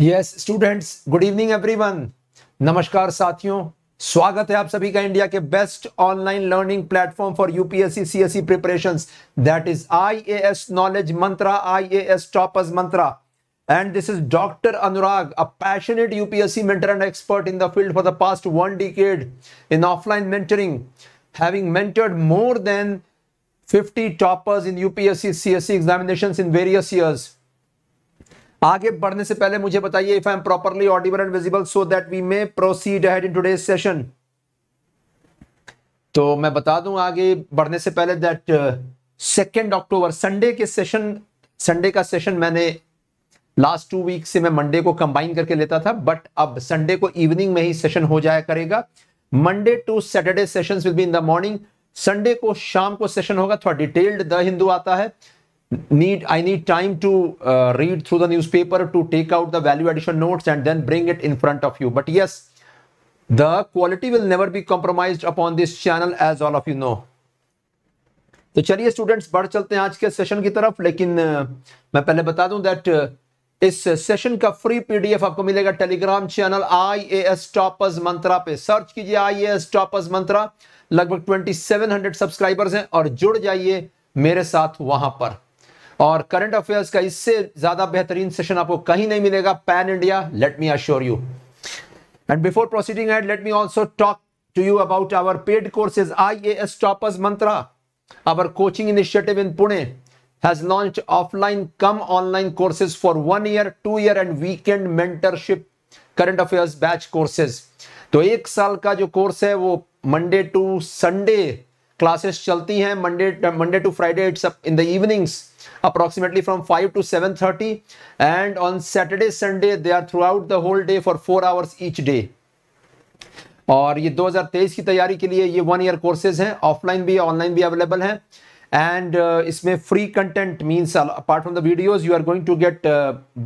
Yes students good evening everyone नमस्कार साथियों स्वागत है आप सभी का इंडिया के best online learning platform for UPSC CSC preparation that is IAS knowledge mantra IAS toppers mantra and this is Dr. Anurag, a passionate UPSC mentor and expert in the field for the past one decade in offline mentoring, having mentored more than 50 toppers in UPSC CSE examinations in various years. आगे बढ़ने से पहले मुझे बताइए if I am properly audible and visible so that we may proceed ahead in today session तो मैं बता दूं आगे बढ़ने से पहले दैट सेकेंड अक्टूबर संडे के सेशन संडे का सेशन मैंने लास्ट टू वीक से मैं मंडे को कंबाइन करके लेता था बट अब संडे को इवनिंग में ही सेशन हो जाया करेगा Monday to Saturday session will be in the morning Sunday को शाम को सेशन होगा थोड़ा डिटेल्ड द हिंदू आता है need i need time to uh, read through the newspaper to take out the value addition notes and then bring it in front of you but yes the quality will never be compromised upon this channel as all of you know तो चलिए students बढ़ चलते हैं आज के session की तरफ लेकिन मैं पहले बता दूं दैट इस सेशन का फ्री पीडीएफ आपको मिलेगा Telegram channel I A S toppers mantra पे सर्च कीजिए आई ए एस टॉपर्स मंत्रा लगभग 2700 सब्सक्राइबर्स हैं और जुड़ जाइए मेरे साथ वहां पर और करंट अफेयर्स का इससे ज्यादा बेहतरीन सेशन आपको कहीं नहीं मिलेगा pan India let me assure you and before proceeding and let me also talk to you about our paid courses I S toppers mantra our coaching initiative in Pune has launched offline come online courses for one year, two year and weekend mentorship current affairs batch courses. तो एक साल का जो course है वो Monday to Sunday classes चलती हैं Monday Monday to Friday it's in the evenings five to seven thirty and on Saturday Sunday they are throughout the whole day for four hours each day और ये 2023 की तैयारी के लिए ये one year courses हैं offline भी online भी अवेलेबल हैं एंड uh, इसमें free content means apart from the videos you are going to get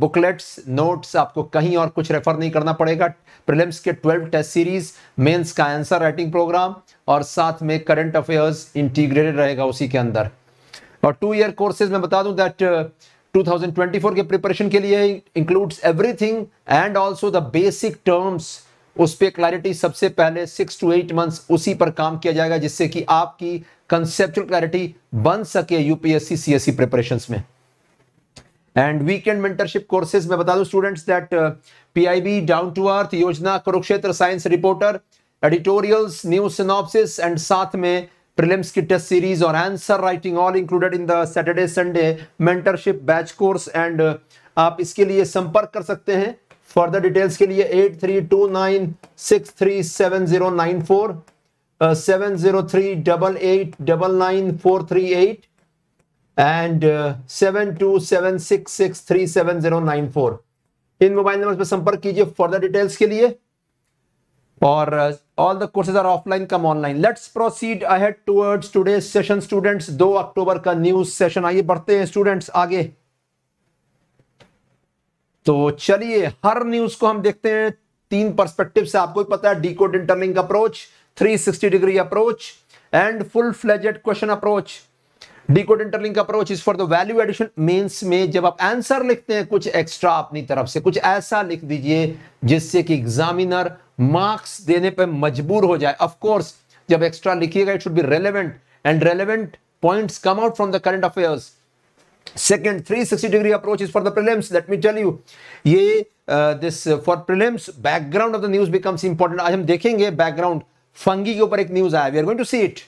booklets notes आपको कहीं और कुछ रेफर नहीं करना पड़ेगा प्रिलिम्स के 12 टेस्ट सीरीज मेंस का आंसर राइटिंग प्रोग्राम और साथ में करंट अफेयर्स इंटीग्रेटेड रहेगा उसी के अंदर और टू ईयर कोर्सेज में बता दूं दैट 2024 uh, के प्रिपरेशन के लिए includes everything and also the basic terms उस पर क्लैरिटी सबसे पहले सिक्स टू एट मंथ्स उसी पर काम किया जाएगा जिससे कि आपकी कंसेप्चुअल क्लैरिटी बन सके यूपीएससी सीएससी प्रिपरेशन में एंड वीकेंड मेंटरशिप कोर्सेज में बता दूं students that PIB down to earth Yojana Kurukshetra science reporter editorials, news synopsis, and साथ में प्रिलिम्स की टेस्ट सीरीज और answer writing all included in the Saturday Sunday mentorship batch course and आप इसके लिए संपर्क कर सकते हैं फर्दर डिटेल्स के लिए eight three two nine six three seven zero nine four seven zero three double eight double nine four three eight and seven two seven six six three seven zero nine four इन mobile number पर संपर्क कीजिए further details के लिए और uh, all the courses are offline come online let's proceed ahead towards today's session students 2 अक्टूबर का news session आइए बढ़ते हैं स्टूडेंट्स आगे तो चलिए हर न्यूज को हम देखते हैं तीन पर्सपेक्टिव से आपको पता है decode interlink approach 360 degree approach and full fledged question approach decode interlink approach is for the value addition mains में जब आप आंसर लिखते हैं कुछ एक्स्ट्रा अपनी तरफ से कुछ ऐसा लिख दीजिए जिससे कि एग्जामिनर मार्क्स देने पर मजबूर हो जाए अफकोर्स जब एक्स्ट्रा लिखिएगा it should be relevant and relevant point come out from the current affairs second three sixty degree approach is for the let me tell you you ये this uh, for uh, for background of the news becomes important आज हम देखेंगे background fungi के ऊपर एक news आया we are going to see it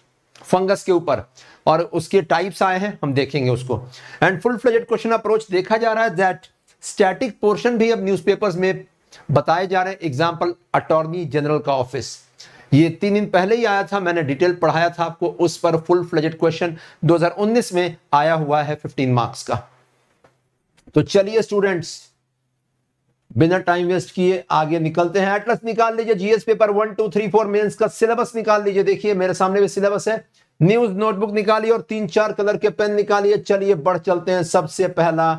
fungus के ऊपर और उसके टाइप्स आए हैं हम देखेंगे उसको and full fledged question approach देखा जा रहा है दैट स्टैटिक पोर्शन भी अब न्यूज़पेपर्स में बताए जा रहे हैं एग्जाम्पल अटॉर्नी जनरल का ऑफिस ये तीन दिन पहले ही आया था मैंने डिटेल पढ़ाया था आपको उस पर फुल फ्लजेड क्वेश्चन 2019 में आया हुआ है 15 मार्क्स का तो चलिए स्टूडेंट्स बिना टाइम वेस्ट किए आगे निकलते हैं एटलस निकाल लीजिए GS paper one two three four mains का सिलेबस निकाल लीजिए देखिए मेरे सामने भी सिलेबस है न्यूज नोटबुक निकालिए और तीन चार कलर के पेन निकालिए चलिए बढ़ चलते हैं सबसे पहला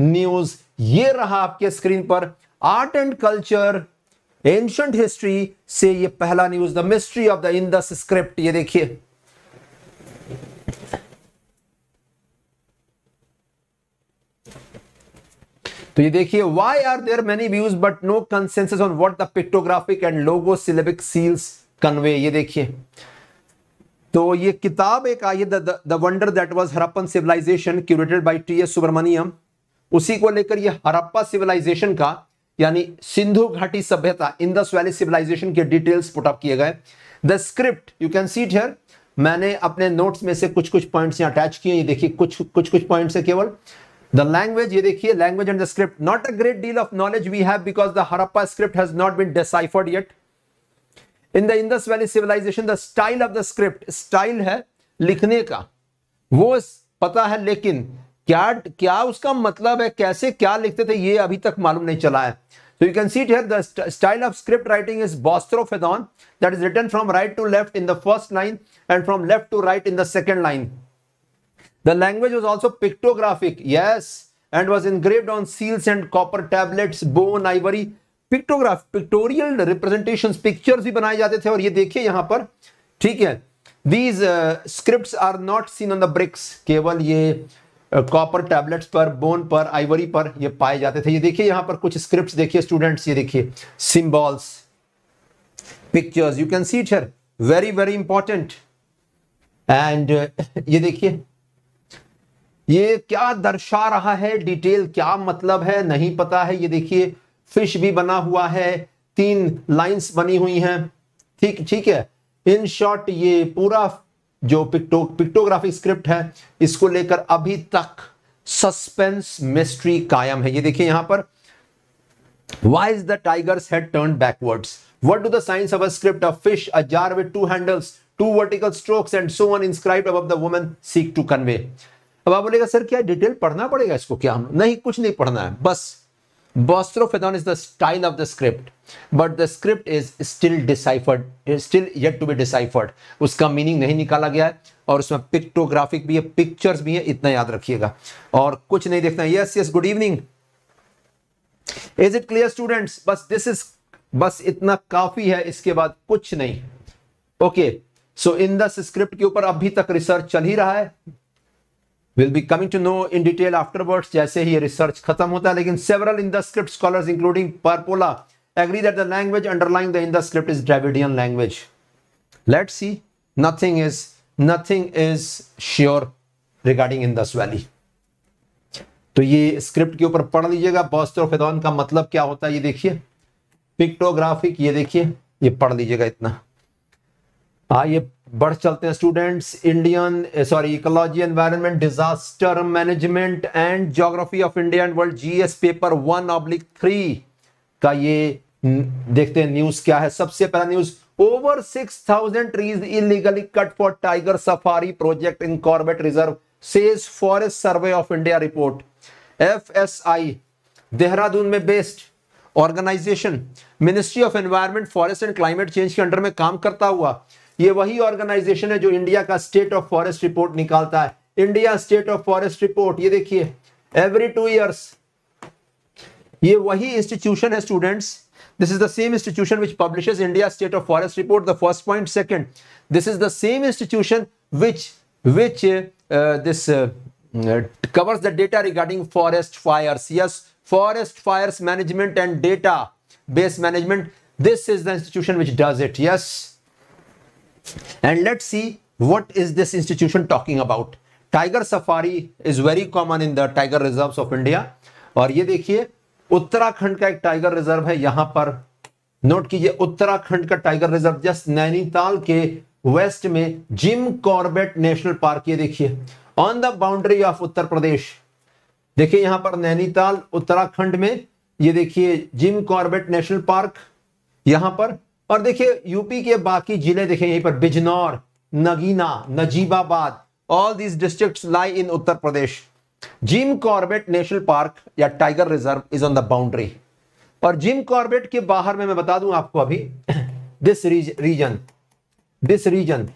न्यूज ये रहा आपके स्क्रीन पर art and culture ancient history से ये पहला news the mystery of the Indus script ये देखिए तो ये देखिए why are there many views but no consensus on what the pictographic and logosyllabic seals convey ये देखिए तो ये किताब एक I the wonder that was Harappan civilisation curated by T S Subramaniam उसी को लेकर ये हरप्पा सिविलाइजेशन का यानी सिंधु घाटी सभ्यता इंदस वैली सिविलाइजेशन के डिटेल्स पुटअप किए गए the script you can see it here मैंने अपने नोट्स में से कुछ कुछ पॉइंट्स यहां अटैच किए ये देखिए कुछ कुछ कुछ पॉइंट्स है केवल द लैंग्वेज ये देखिए language and the script not a great deal of knowledge we have because the Harappa script has not been deciphered yet in the Indus valley civilisation the style of the script style है लिखने का वो पता है लेकिन क्या क्या उसका मतलब है कैसे क्या लिखते थे ये अभी तक मालूम नहीं चला है so you can see it here the style of script writing is boustrophedon that is written from right to left in the first line and from left to right in the second line the language was also pictographic yes and was engraved on seals and copper tablets bone ivory pictograph pictorial representations pictures भी बनाए जाते थे और ये देखिए यहां पर ठीक है these scripts are not seen on the bricks केवल ये uh, कॉपर टैबलेट्स पर बोन पर आइवरी पर ये पाए जाते थे ये देखिए यहां पर कुछ स्क्रिप्ट देखिए स्टूडेंट्स ये देखिए symbols pictures you can see it very very important and ये देखिए ये क्या दर्शा रहा है डिटेल क्या मतलब है नहीं पता है ये देखिए फिश भी बना हुआ है तीन लाइंस बनी हुई हैं ठीक ठीक है इन शॉर्ट ये पूरा जो पिक्टो पिक्टोग्राफिक स्क्रिप्ट है इसको लेकर अभी तक सस्पेंस मिस्ट्री कायम है ये देखिए यहां पर why is the tiger head turn backwards what do the signs of a script of fish a jar with two handles two vertical strokes and so on inscribe अब the women seek to convey अब आप बोलेगा sir क्या detail पढ़ना पड़ेगा इसको क्या हम नहीं कुछ नहीं पढ़ना है बस Bostrophathon is the style of the script, but the script is still deciphered, is still yet to be deciphered. उसका मीनिंग नहीं निकाला गया है और उसमें पिक्टोग्राफिक भी है पिक्चर्स भी है इतना याद रखिएगा और कुछ नहीं देखना yes yes good evening is it clear students बस दिस इज बस इतना काफी है इसके बाद कुछ नहीं ओके सो इन दस स्क्रिप्ट के ऊपर अभी तक रिसर्च चल ही रहा है will be coming to know in detail afterwards जैसे ही रिसर्च खत्म होता है लेकिन several in the script scholars including Parpola agree that the language underlying the in the script is Dravidian language let see nothing is nothing is sure regarding Indus valley तो ये script के ऊपर पढ़ लीजिएगा बॉस्टोफेदॉन का मतलब क्या होता है ये देखिए पिक्टोग्राफिक ये देखिए ये पढ़ लीजिएगा इतना आ हाँ, ये बढ़ चलते हैं students Indian sorry ecology environment disaster management and geography of India and world GS paper one oblique three का ये देखते हैं न्यूज क्या है सबसे पहला news over six thousand trees illegally cut for tiger safari project in Corbett reserve says forest survey of India report F S I Dehradun में based organisation ministry of environment forest and climate change के under में काम करता हुआ ये वही organisation है जो इंडिया का स्टेट ऑफ फॉरेस्ट रिपोर्ट निकालता है India state of forest report ये देखिए एवरी टू ईयर्स ये वही इंस्टीट्यूशन है students this is the same institution which publishes India state of forest report the first point second this is the same institution which which this covers the data regarding forest fire yes forest fire management and data base management this is the institution which does it yes and let see what is this institution talking about tiger safari is very common in the tiger reserve of India और ये देखिए उत्तराखंड का एक tiger reserve है यहां पर note कीजिए उत्तराखंड का टाइगर रिजर्व जस्ट नैनीताल के वेस्ट में जिम कॉर्बेट नेशनल पार्क ये देखिए on the boundary of Uttar Pradesh देखिए यहां पर नैनीताल उत्तराखंड में ये देखिए जिम कॉर्बेट नेशनल पार्क यहां पर और देखिए यूपी के बाकी जिले देखे यहीं पर Bijnor Nagina Najibabad all these district lie in Uttar Pradesh Jim Corbett national park या tiger reserve is on the boundary और जिम कॉर्बेट के बाहर में मैं बता दूं आपको अभी this region this region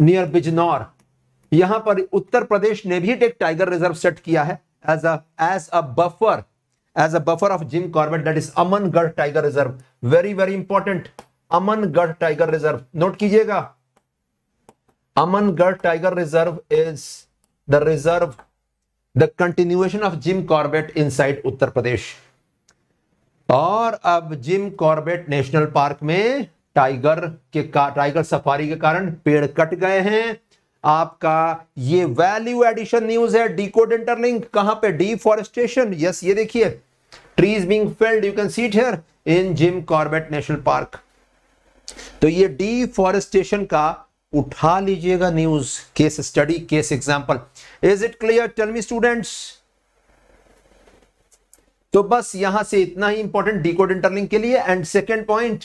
near Bijnor यहां पर उत्तर प्रदेश ने भी एक टाइगर रिजर्व सेट किया है as a as a buffer as a buffer of Jim Corbett, that is Amangarh Tiger Reserve. Very, very important. Amangarh Tiger Reserve. Note kijiyega. Amangarh Tiger Reserve is the reserve, the continuation of Jim Corbett inside Uttar Pradesh. और अब Jim Corbett national park में tiger के का, tiger safari के कारण पेड़ cut गए हैं आपका ये वैल्यू एडिशन न्यूज है डीकोड इंटरलिंक कहां पे डीफॉरेस्टेशन यस ये देखिए trees being felled you can see it here in Jim Corbett national park तो ये डीफॉरेस्टेशन का उठा लीजिएगा news case study case example is it clear tell me students तो बस यहां से इतना ही इंपॉर्टेंट डीकोड इंटरलिंक के लिए and second point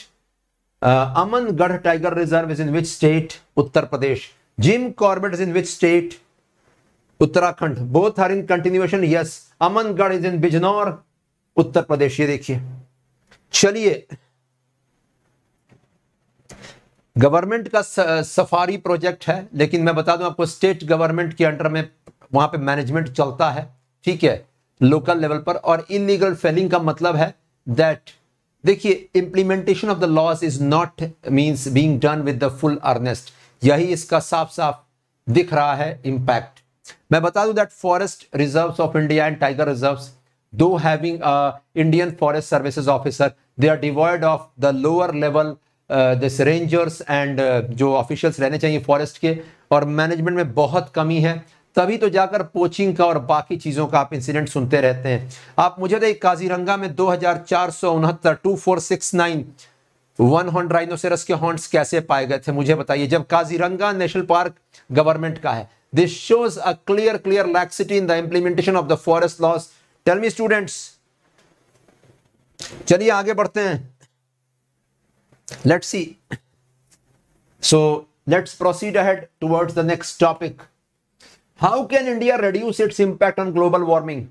Amangarh tiger reserve is in which state Uttar Pradesh Jim Corbett is in which state? Uttarakhand. Both are in continuation. Yes. Amangarh is in Bijnor, Uttar Pradesh. ये देखिए चलिए गवर्नमेंट का सफारी प्रोजेक्ट है लेकिन मैं बता दूं आपको स्टेट गवर्नमेंट के अंडर में वहां पे मैनेजमेंट चलता है ठीक है लोकल लेवल पर और लीगल फेलिंग का मतलब है दैट देखिए implementation of the laws is not means being done with the full earnest यही इसका साफ साफ दिख रहा है इम्पैक्ट मैं बता दूं that forest reserves of India and tiger reserves दो है Indian forest Forest officer they are devoid of the lower level this rangers and जो ऑफिशियल्स रहने चाहिए फॉरेस्ट के और मैनेजमेंट में बहुत कमी है तभी तो जाकर पोचिंग का और बाकी चीज़ों का आप इंसिडेंट सुनते रहते हैं आप मुझे काजीरंगा में दो हज़ार चार सौ उनहत्तर two four six nine one horn rhinoceros के हॉर्न्स कैसे पाए गए थे मुझे बताइए जब काजीरंगा नेशनल पार्क गवर्नमेंट का है this shows a clear clear laxity in the implementation of the forest laws tell me students चलिए आगे बढ़ते हैं let's see so let's proceed ahead towards the next topic how can India reduce its impact on global warming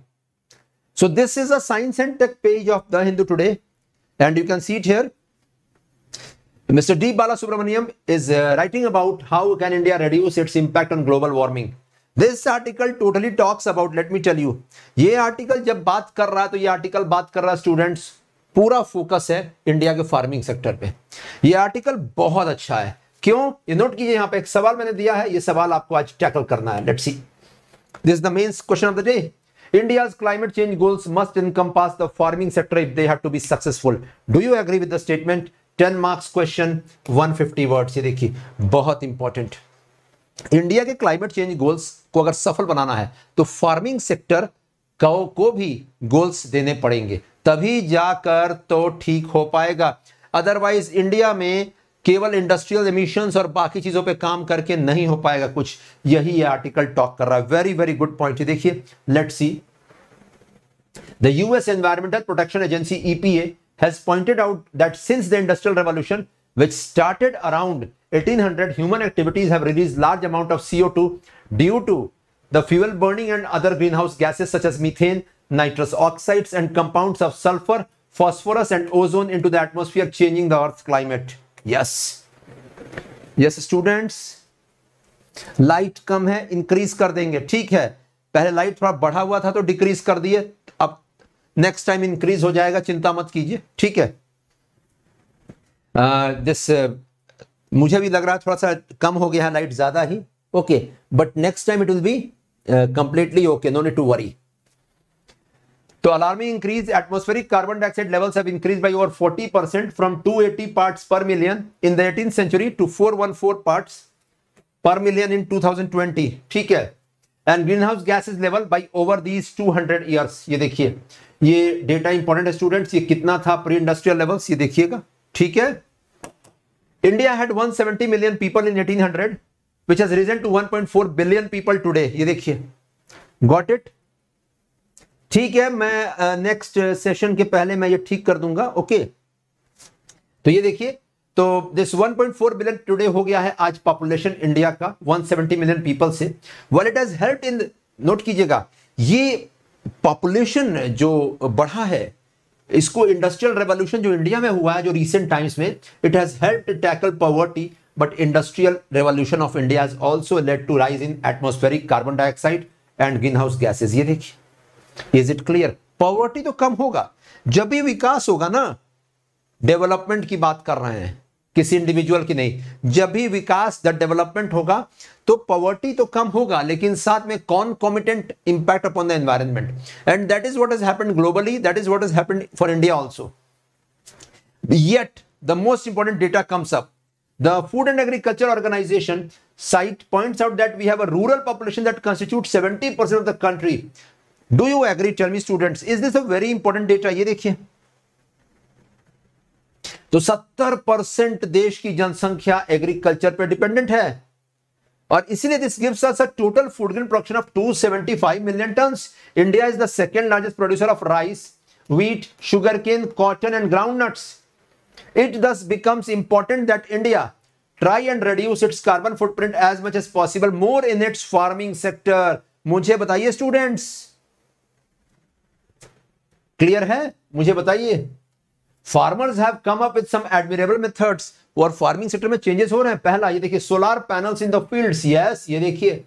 so this is a science and tech page of the Hindu today and you can see it Mr. Deep Bala Subramaniam is uh, writing about how can India reduce its impact on global warming. This article totally talks about, let me tell you, ये article जब बात कर रहा है तो ये article बात कर रहा है स्टूडेंट्स पूरा focus है India के farming sector पे ये article बहुत अच्छा है क्यों ये नोट कीजिए यहाँ पे एक सवाल मैंने दिया है ये सवाल आपको आज टैकल करना है let's see this is the main question of the day India's climate change goals must encompass the farming sector if they have to be successful. Do you agree with the statement? Ten marks question fifty word ये देखिए बहुत important India के climate change goals को अगर सफल बनाना है तो farming sector को, को भी गोल्स देने पड़ेंगे तभी जाकर तो ठीक हो पाएगा अदरवाइज इंडिया में केवल इंडस्ट्रियल एमिशंस और बाकी चीजों पे काम करके नहीं हो पाएगा कुछ यही ये आर्टिकल टॉक कर रहा है वेरी वेरी गुड पॉइंट देखिए let see the US environmental protection agency EPA has pointed out that since the Industrial Revolution, which started around 1800, human activities have released large amount of CO2 due to the fuel burning and other greenhouse gases such as methane, nitrous oxides and compounds of sulfur, phosphorus and ozone into the atmosphere changing the earth's climate. Yes. Yes students. light kam hai increase kar denge theek hai pehle light thoda badha hua tha to decrease kar diye next time increase हो जाएगा चिंता मत कीजिए ठीक है this uh, uh, मुझे भी लग रहा है थोड़ा सा कम हो गया है लाइट ज्यादा ही okay but next time it will be completely okay no need to worry तो alarming increase atmospheric carbon dioxide levels have increase by over 40 percent from 280 parts per million in the eighteen century to 414 parts per million in 2020 ठीक है and greenhouse gases level by over these two hundred years ये देखिए ये data important है students ये कितना था pre industrial levels ये देखिएगा ठीक है India had 170 million people in 1800 which has risen to 1.4 billion people today ये देखिए गॉट इट ठीक है मैं नेक्स्ट uh, सेशन uh, के पहले मैं ये ठीक कर दूंगा ओके okay. तो ये देखिए तो दिस 1.4 बिलियन टुडे हो गया है आज पॉपुलेशन इंडिया का 170 मिलियन पीपल से well it has help in note कीजिएगा ये पॉपुलेशन जो बढ़ा है इसको इंडस्ट्रियल रेवोल्यूशन जो इंडिया में हुआ है जो रिसेंट टाइम्स में it has help tackle poverty but industrial revolution of India has also led to rise in atmospheric carbon dioxide and greenhouse gases ये देखिए इज इट क्लियर पॉवर्टी तो कम होगा जब भी विकास होगा ना डेवलपमेंट की बात कर रहे हैं किसी इंडिविजुअल की नहीं जब भी विकास द डेवलपमेंट होगा तो पॉवर्टी तो कम होगा लेकिन साथ में concomitant impact upon the environment and that is what is happen globally that is what is happen for India also yet the most important data comes up The Food and Agriculture Organization site points out that we have a rural population that constitutes 70% of the country. Do you agree? Tell me students, is this a very important data? ये देखिए तो 70 percent देश की जनसंख्या agriculture पर dependent है और इसीलिए this gives us a total food grain production of 275 million ton India is the second largest producer of rice wheat sugarcane cotton and groundnuts it thus becomes important that India try and reduce its carbon footprint as much as possible more in its farming sector मुझे बताइए students clear है मुझे बताइए Farmers have come up with some admirable methods for farming sector changes ho rahe hain pehla solar panels in the fields yes ye dekhiye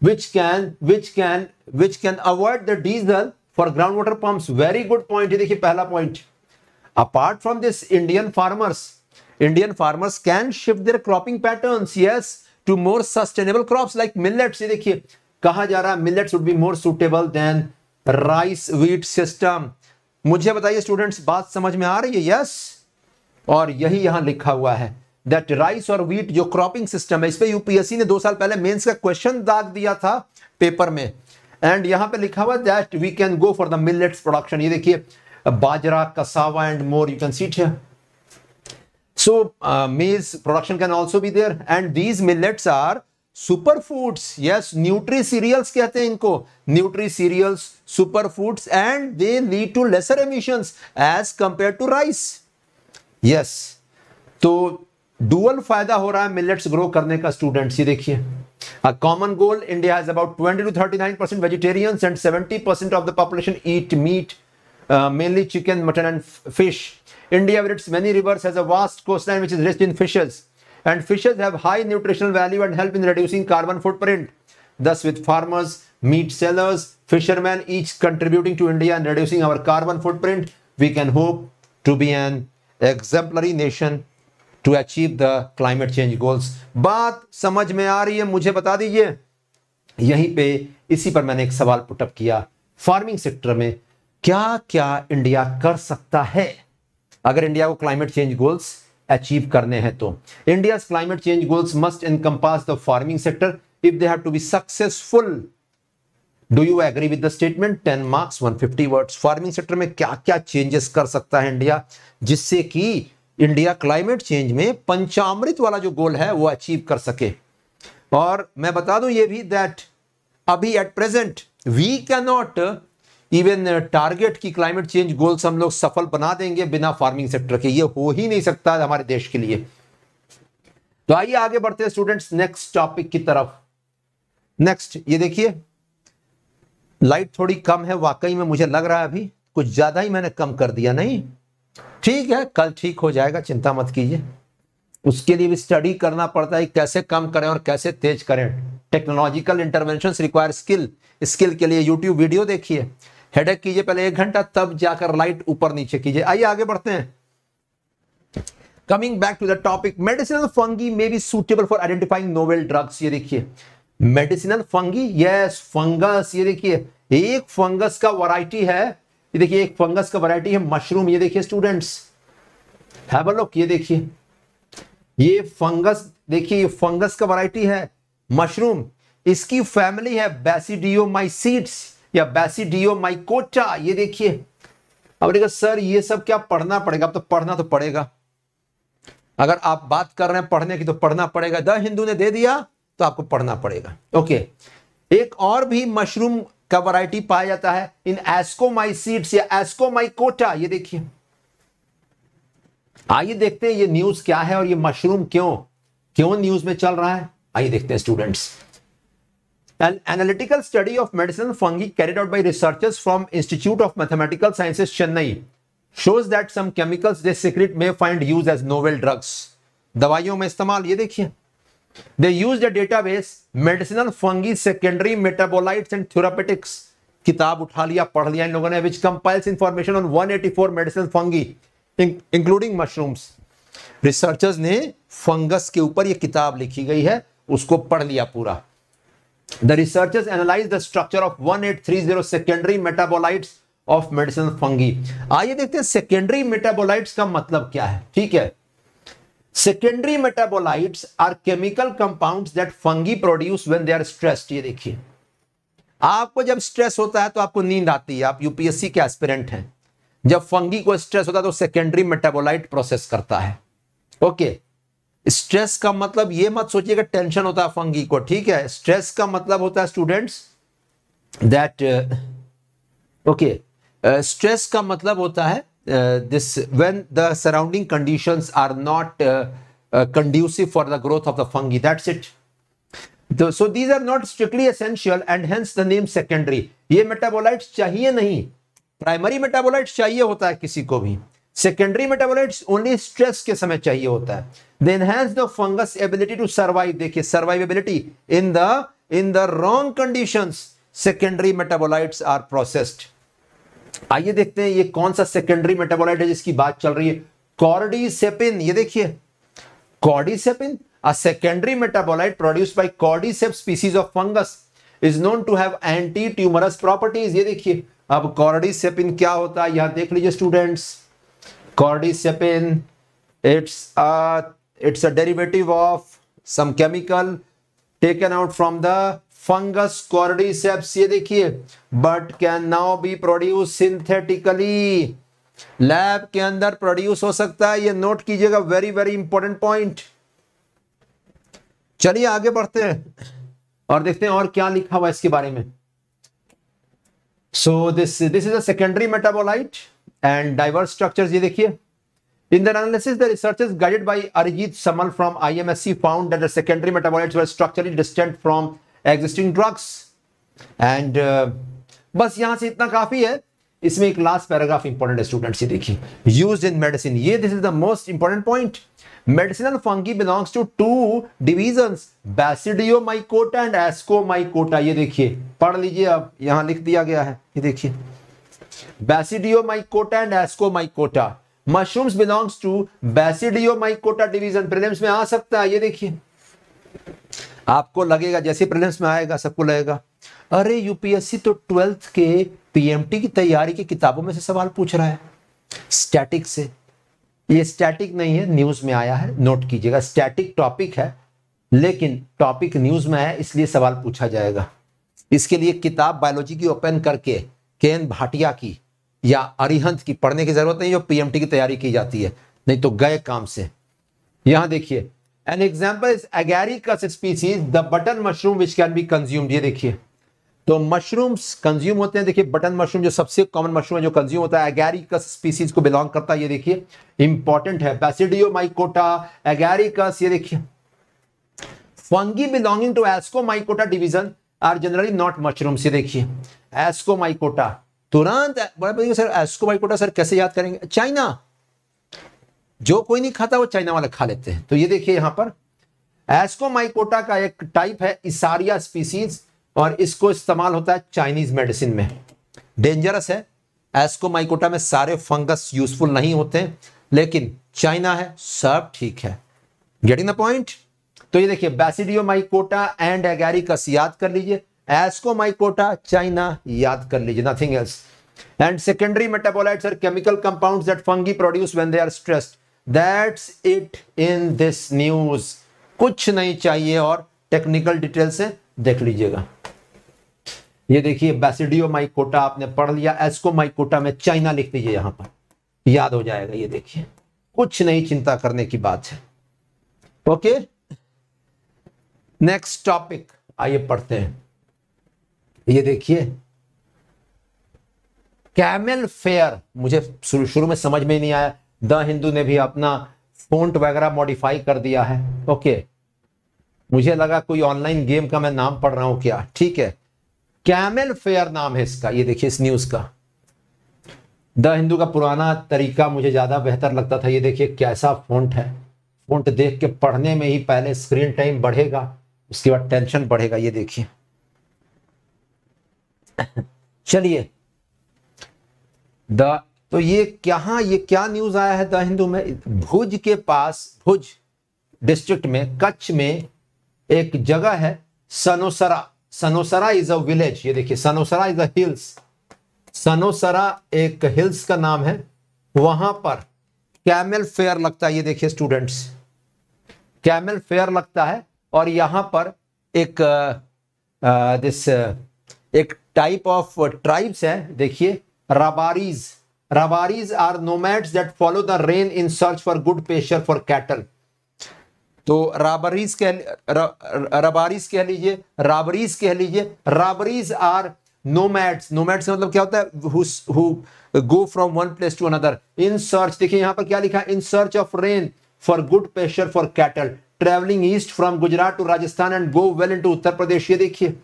which can which can which can avoid the diesel for groundwater pumps very good point ye dekhiye point apart from this indian farmers indian farmers can shift their cropping patterns yes to more sustainable crops like millets ye dekhiye kaha ja raha millets would be more suitable than rice wheat system मुझे बताइए students बात समझ में आ रही है yes और यही यहां लिखा हुआ है दैट राइस और व्हीट जो क्रॉपिंग सिस्टम है इस पर यूपीएससी ने दो साल पहले मेंस का क्वेश्चन दाग दिया था पेपर में एंड यहां पे लिखा हुआ that we can go for the millets production ये देखिए bajra cassava and more you can see it so maize production can also be there and these millets are super foods yes nutri cereals कहते हैं इनको nutri cereals super foods and they lead to lesser emissions as compare to rice yes तो dual फायदा हो रहा है millets grow करने का स्टूडेंट्स ये देखिए a common goal India has about 20 to 39 percent vegetarians and 70 percent of the population eat meat mainly chicken mutton and fish India with its many rivers has a vast coastline which is rich in fishes and fishes have high nutritional value and help in reducing carbon footprint thus with farmers meat sellers fisherman each contributing to India and reducing our carbon footprint we can hope to be an exemplary nation to achieve the climate change goals बात समझ में आ रही है मुझे बता दीजिए यहीं पे इसी पर मैंने एक सवाल पुटअप किया फार्मिंग सेक्टर में क्या क्या इंडिया कर सकता है अगर इंडिया को क्लाइमेट चेंज गोल्स अचीव करने हैं तो India climate change goals must encompass the farming sector if they have to be successful do you agree with the statement ten marks one fifty word farming sector में क्या क्या changes कर सकता है India जिससे कि इंडिया क्लाइमेट चेंज में पंचामृत वाला जो गोल है वो अचीव कर सके और मैं बता दूं ये भी दैट अभी at present we can not even target uh, की क्लाइमेट चेंज गोल्स हम लोग सफल बना देंगे बिना फार्मिंग सेक्टर के ये हो ही नहीं सकता हमारे देश के लिए तो आइए आगे बढ़ते हैं स्टूडेंट्स नेक्स्ट टॉपिक की तरफ नेक्स्ट ये देखिए लाइट थोड़ी कम है वाकई में मुझे लग रहा है अभी कुछ ज्यादा ही मैंने कम कर दिया नहीं ठीक है कल ठीक हो जाएगा चिंता मत कीजिए उसके लिए भी स्टडी करना पड़ता है कैसे कम करें और कैसे तेज करें technological intervention require skill skill के लिए यूट्यूब वीडियो देखिए हेडेक कीजिए पहले एक घंटा तब जाकर लाइट ऊपर नीचे कीजिए आइए आगे बढ़ते हैं coming back to the topic medicinal fungi may be suitable for identifying novel drugs ये देखिए मेडिसिनल फंगी यस फंगस ये देखिए एक फंगस का वराइटी है ये देखिए एक फंगस का वराइटी है मशरूम ये देखिए स्टूडेंट्स है लोग ये देखिए ये फंगस देखिए ये फंगस का वराइटी है मशरूम इसकी फैमिली है बेसिडियोमाइसीड्स या बैसीडियो माइकोटा ये देखिए अब देखा सर ये सब क्या पढ़ना पड़ेगा अब तो पढ़ना तो पड़ेगा अगर आप बात कर रहे हैं पढ़ने की तो पढ़ना पड़ेगा द हिंदू ने दे दिया तो आपको पढ़ना पड़ेगा ओके एक और भी मशरूम का वैरायटी पाया जाता है इन एस्कोमाइसीड्स या एस्कोमाइकोटा ये देखिए आइए देखते हैं ये न्यूज क्या है और ये मशरूम क्यों क्यों न्यूज में चल रहा है आइए देखते हैं students An analytical study of medicinal fungi carried out by researchers from Institute of Mathematical Sciences, Chennai, shows that some chemicals they secrete may find use as novel drugs. दवाइयों में इस्तेमाल ये देखिए they use the database medicinal fungi secondary metabolites and therapeutics किताब उठा लिया पढ़ लिया इन लोगों ने which compiles information on 184 medicinal fungi including mushrooms researchers ने फंगस के ऊपर ये किताब लिखी गई है उसको पढ़ लिया पूरा The researchers analyzed the structure of 1830 secondary metabolites of medicine fungi आइए देखते हैं सेकेंडरी मेटाबोलाइट्स का मतलब क्या है ठीक है secondary metabolites are chemical compounds that fungi produce when they are stressed ये देखिए आपको जब स्ट्रेस होता है तो आपको नींद आती है आप यूपीएससी के एस्पिरेंट हैं जब फंगी को स्ट्रेस होता है तो सेकेंडरी मेटाबोलाइट प्रोसेस करता है ओके okay. स्ट्रेस का मतलब ये मत सोचिएगा टेंशन होता है फंगी को ठीक है स्ट्रेस का मतलब होता है स्टूडेंट्स दैट ओके स्ट्रेस का मतलब होता है this when the surrounding conditions are not conducive for the growth of the fungi that's it so these are not strictly essential and hence the name secondary ये metabolites चाहिए नहीं primary metabolite चाहिए होता है किसी को भी सेकेंडरी मेटाबोलाइट्स ओनली स्ट्रेस के समय चाहिए होता है they enhance the fungus ability to survive देखिए survivability in the in the wrong condition secondary metabolites are processed आइए देखते हैं ये कौन सा सेकेंडरी मेटाबोलाइट है जिसकी बात चल रही है कॉर्डिसेपिन ये देखिए cordycepin a secondary metabolite produce by cordycep species of fungus is known to have anti tumorous properties ये देखिए अब कॉर्डिसेपिन क्या होता है यहां देख लीजिए students cordycepin it's it's a derivative of some chemical taken out from the fungus fungus ये देखिए but can now be produce synthetically lab के अंदर प्रोड्यूस हो सकता है ये नोट कीजिएगा वेरी वेरी इंपॉर्टेंट पॉइंट चलिए आगे बढ़ते हैं और देखते हैं और क्या लिखा हुआ इसके बारे में so this this is a secondary metabolite and diverse structures ये देखिए In their analysis, the researchers guided by Arijit Samal from IMSC found that the secondary metabolites were structurally distant from existing drugs. And uh, बस यहाँ से इतना काफी है इसमें एक लास्ट पैराग्राफ इंपॉर्टेंट स्टूडेंट्स ये देखिए यूज इन मेडिसिन ये this is the most important point medicinal fungi belongs to two division basidiomycota and ascomycota ये देखिए पढ़ लीजिए अब यहाँ लिख दिया गया है ये देखिए Basidiomycota and Ascomycota. Mushrooms belongs to Basidiomycota division. Prelims में आ सकता है ये देखिए आपको लगेगा जैसे प्रिलिम्स में आएगा सबको लगेगा अरे यूपीएससी तो ट्वेल्थ के पीएमटी की तैयारी की किताबों में से सवाल पूछ रहा है स्टैटिक से ये स्टैटिक नहीं है न्यूज में आया है नोट कीजिएगा स्टैटिक टॉपिक है लेकिन टॉपिक न्यूज में है इसलिए सवाल पूछा जाएगा इसके लिए किताब बायोलॉजी की ओपन करके केन भाटिया की या अरिहंत की पढ़ने की जरूरत नहीं जो पीएमटी की तैयारी की जाती है नहीं तो गए काम से यहां देखिए an example is agaricus species the button mushroom which can be consumed ये देखिए तो मशरूम्स कंज्यूम होते हैं देखिए बटन मशरूम जो सबसे कॉमन मशरूम है जो कंज्यूम होता है एगेरिकस स्पीसीज को बिलोंग करता है ये देखिए इंपॉर्टेंट है बैसिडियो माइकोटा एगेरिकस ये देखिए fungi belonging to ascomycota division are generally not mushrooms ये देखिए एस्को माइकोटा तुरंत सर एस्को माइकोटा सर कैसे याद करेंगे चाइना जो कोई नहीं खाता वो चाइना वाला खा लेते हैं तो ये देखिए यहां पर एस्को माइकोटा का एक टाइप है इसारिया स्पीसीज और इसको इस्तेमाल होता है चाइनीज मेडिसिन में डेंजरस है एस्को माइकोटा में सारे फंगस यूजफुल नहीं होते लेकिन चाइना है सब ठीक है गेटिंग द पॉइंट तो ये देखिए बैसिडियो माइकोटा एंड एगैरिकस याद कर लीजिए एस्को माइकोटा चाइना याद कर लीजिए nothing else and secondary metabolites are chemical compounds that fungi produce when they are stressed that's it in this news कुछ नहीं चाहिए और टेक्निकल डिटेल से देख लीजिएगा ये देखिए बेसिडियो माइकोटा आपने पढ़ लिया एस्को माइकोटा में चाइना लिख दीजिए यहां पर याद हो जाएगा ये देखिए कुछ नहीं चिंता करने की बात है ओके नेक्स्ट टॉपिक आइए पढ़ते हैं ये देखिए कैमल फेयर मुझे शुरू में समझ में नहीं आया द हिंदू ने भी अपना फोन्ट वगैरह मॉडिफाई कर दिया है ओके मुझे लगा कोई ऑनलाइन गेम का मैं नाम पढ़ रहा हूं क्या ठीक है कैमल फेयर नाम है इसका ये देखिए इस न्यूज का द हिंदू का पुराना तरीका मुझे ज्यादा बेहतर लगता था ये देखिए कैसा फोन्ट है फोन्ट देख के पढ़ने में ही पहले स्क्रीन टाइम बढ़ेगा उसके बाद टेंशन बढ़ेगा ये देखिए चलिए द तो ये क्या ये क्या न्यूज आया है द हिंदू में भुज के पास भुज डिस्ट्रिक्ट में कच्छ में एक जगह है सनोसरा सनोसरा इज अ विलेज ये देखिए सनोसरा इज अ हिल्स सनोसरा एक हिल्स का नाम है वहां पर कैमल फेयर लगता है ये देखिए स्टूडेंट्स कैमल फेयर लगता है और यहां पर एक आ, दिस एक टाइप ऑफ ट्राइब्स है देखिए Rabaris Rabaris are nomads that follow the rain in search for good pasture for cattle तो राबरीज कह रबारीज कह लीजिए राबरीज कह लीजिए राबरीज आर नोमैड्स नोमैड्स मतलब क्या होता है go from one place to another in search देखिए यहां पर क्या लिखा है in search of rain for good pasture for cattle travelling east from Gujarat to Rajasthan and go well into Uttar Pradesh ये देखिए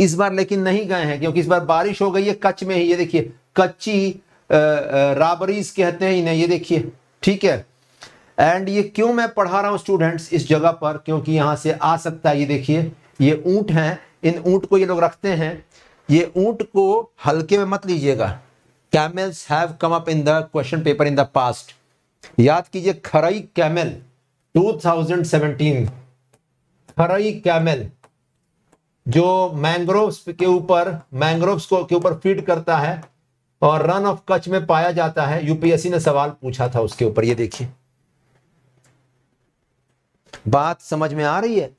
इस बार लेकिन नहीं गए हैं क्योंकि इस बार बारिश हो गई है कच्छ में ही ये देखिए कच्ची राबरीज कहते हैं इन्हें ये देखिए ठीक है एंड ये क्यों मैं पढ़ा रहा हूं स्टूडेंट्स इस जगह पर क्योंकि यहां से आ सकता है ये देखिए ये ऊंट हैं इन ऊंट को ये लोग रखते हैं ये ऊंट को हल्के में मत लीजिएगा camels have come up in the question paper in the past याद कीजिए खरई कैमल 2017 खरई कैमल जो मैंग्रोव्स के ऊपर मैंग्रोव्स को के ऊपर फीड करता है और रन ऑफ कच्छ में पाया जाता है यूपीएससी ने सवाल पूछा था उसके ऊपर ये देखिए बात समझ में आ रही है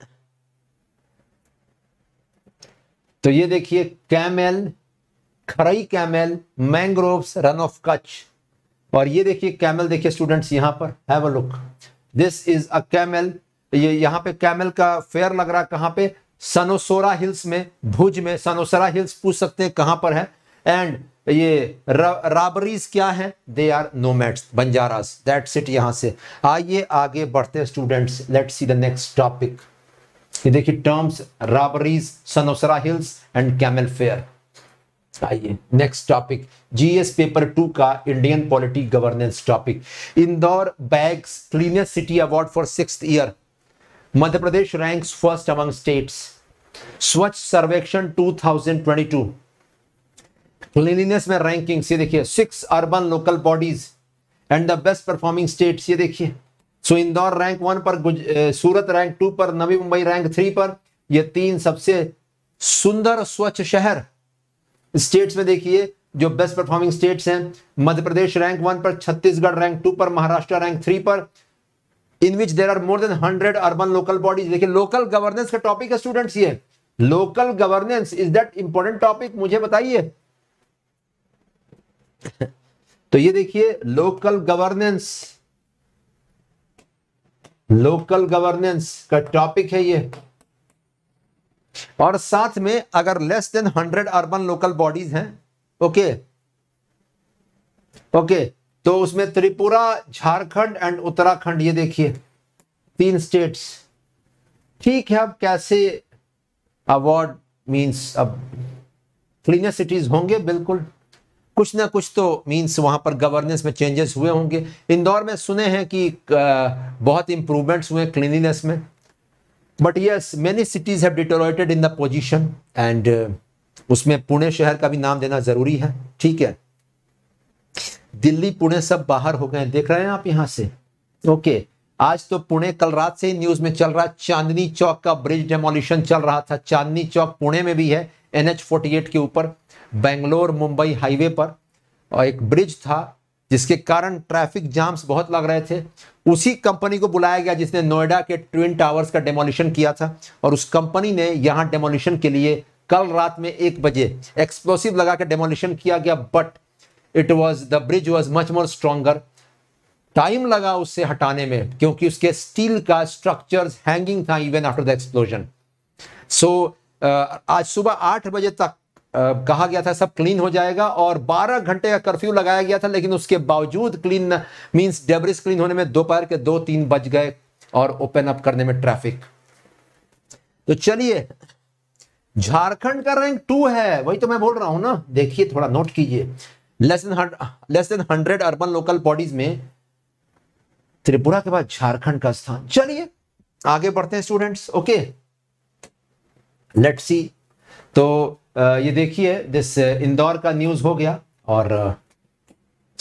तो ये देखिए camel Kharai camel mangroves Rann of Kutch और ये देखिए कैमल देखिए स्टूडेंट्स यहां पर have a look this is a camel ये यहाँ पे कैमल का फेयर लग रहा है कहाँ पे सनोसोरा हिल्स में भुज में सनोसरा हिल्स पूछ सकते हैं कहां पर है एंड ये राबरीज क्या है they are nomads Banjaras that sit यहां से आइए आगे बढ़ते हैं students let see the next topic ये देखिए terms Rabaris Sanosara hills and camel fair आइए next topic GS paper two का Indian polity governance topic Indore bags cleanest city award for six year Madhya Pradesh ranks first among states Swachh Survekshan 2022 thousand में ranking ये देखिए six urban local bodies and the best performing states ये देखिए सो Indore rank one पर सूरत rank to पर नवी Mumbai rank three पर ये तीन सबसे सुंदर स्वच्छ शहर स्टेट्स में देखिए जो बेस्ट परफॉर्मिंग स्टेट्स हैं मध्य प्रदेश रैंक वन पर छत्तीसगढ़ रैंक टू पर महाराष्ट्र रैंक थ्री पर in which there are more than hundred urban local bodies देखिए लोकल गवर्नेंस का टॉपिक है स्टूडेंट्स ये local governance is that important topic मुझे बताइए तो ये देखिए लोकल गवर्नेंस लोकल गवर्नेंस का टॉपिक है ये और साथ में अगर less than hundred urban local bodies हैं ओके ओके तो उसमें त्रिपुरा झारखंड एंड उत्तराखंड ये देखिए तीन स्टेट्स ठीक है अब कैसे अवार्ड मींस अब क्लीनर सिटीज होंगे बिल्कुल कुछ ना कुछ तो मींस वहां पर गवर्नेंस में चेंजेस हुए होंगे इंदौर में सुने हैं कि बहुत इंप्रूवमेंट्स हुए क्लीनिनेस में but yes many cities have deteriorated in the position and उसमें पुणे शहर का भी नाम देना जरूरी है ठीक है दिल्ली पुणे सब बाहर हो गए देख रहे हैं आप यहाँ से ओके आज तो पुणे कल रात से ही न्यूज में चल रहा चांदनी चौक का ब्रिज डेमोलिशन चल रहा था चांदनी चौक पुणे में भी है एनएच 48 के ऊपर बेंगलोर मुंबई हाईवे पर और एक ब्रिज था जिसके कारण ट्रैफिक जाम्स बहुत लग रहे थे उसी कंपनी को बुलाया गया जिसने नोएडा के ट्विन टावर्स का डेमोलिशन किया था और उस कंपनी ने यहाँ डेमोलिशन के लिए कल रात में एक बजे एक्सप्लोसिव लगा के डेमोलिशन किया गया but it was the bridge was much more stronger time लगा उससे हटाने में क्योंकि उसके स्टील का स्ट्रक्चर हैंगिंग था even after the explosion so आज सुबह आठ बजे तक uh, कहा गया था सब क्लीन हो जाएगा और बारह घंटे का कर्फ्यू लगाया गया था लेकिन उसके बावजूद क्लीन मींस डेबरिज क्लीन होने में दोपहर के दो तीन बज गए और ओपन अप करने में ट्रैफिक तो चलिए झारखंड का रैंक टू है वही तो मैं बोल रहा हूं ना देखिए थोड़ा नोट कीजिए less than less than hundred urban local bodies में त्रिपुरा के बाद झारखंड का स्थान चलिए आगे बढ़ते हैं स्टूडेंट्स ओके लेट सी तो ये देखिए दिस इंदौर का न्यूज हो गया और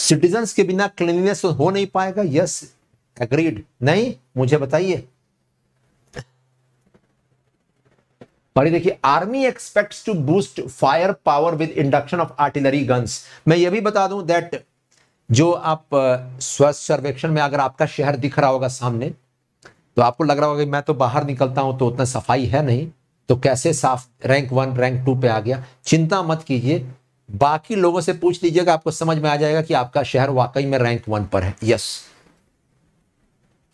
सिटीजन्स के बिना क्लिनिनेस हो नहीं पाएगा यस एग्रीड नहीं मुझे बताइए और देखिए army expects to boost fire power with induction of artillery guns मैं ये भी बता दूं दैट जो आप स्वास्थ्य सर्वेक्षण में अगर आपका शहर दिख रहा होगा सामने तो आपको लग रहा होगा कि मैं तो बाहर निकलता हूं तो उतना सफाई है नहीं तो कैसे साफ रैंक वन रैंक टू पे आ गया चिंता मत कीजिए बाकी लोगों से पूछ लीजिएगा आपको समझ में आ जाएगा कि आपका शहर वाकई में रैंक वन पर है यस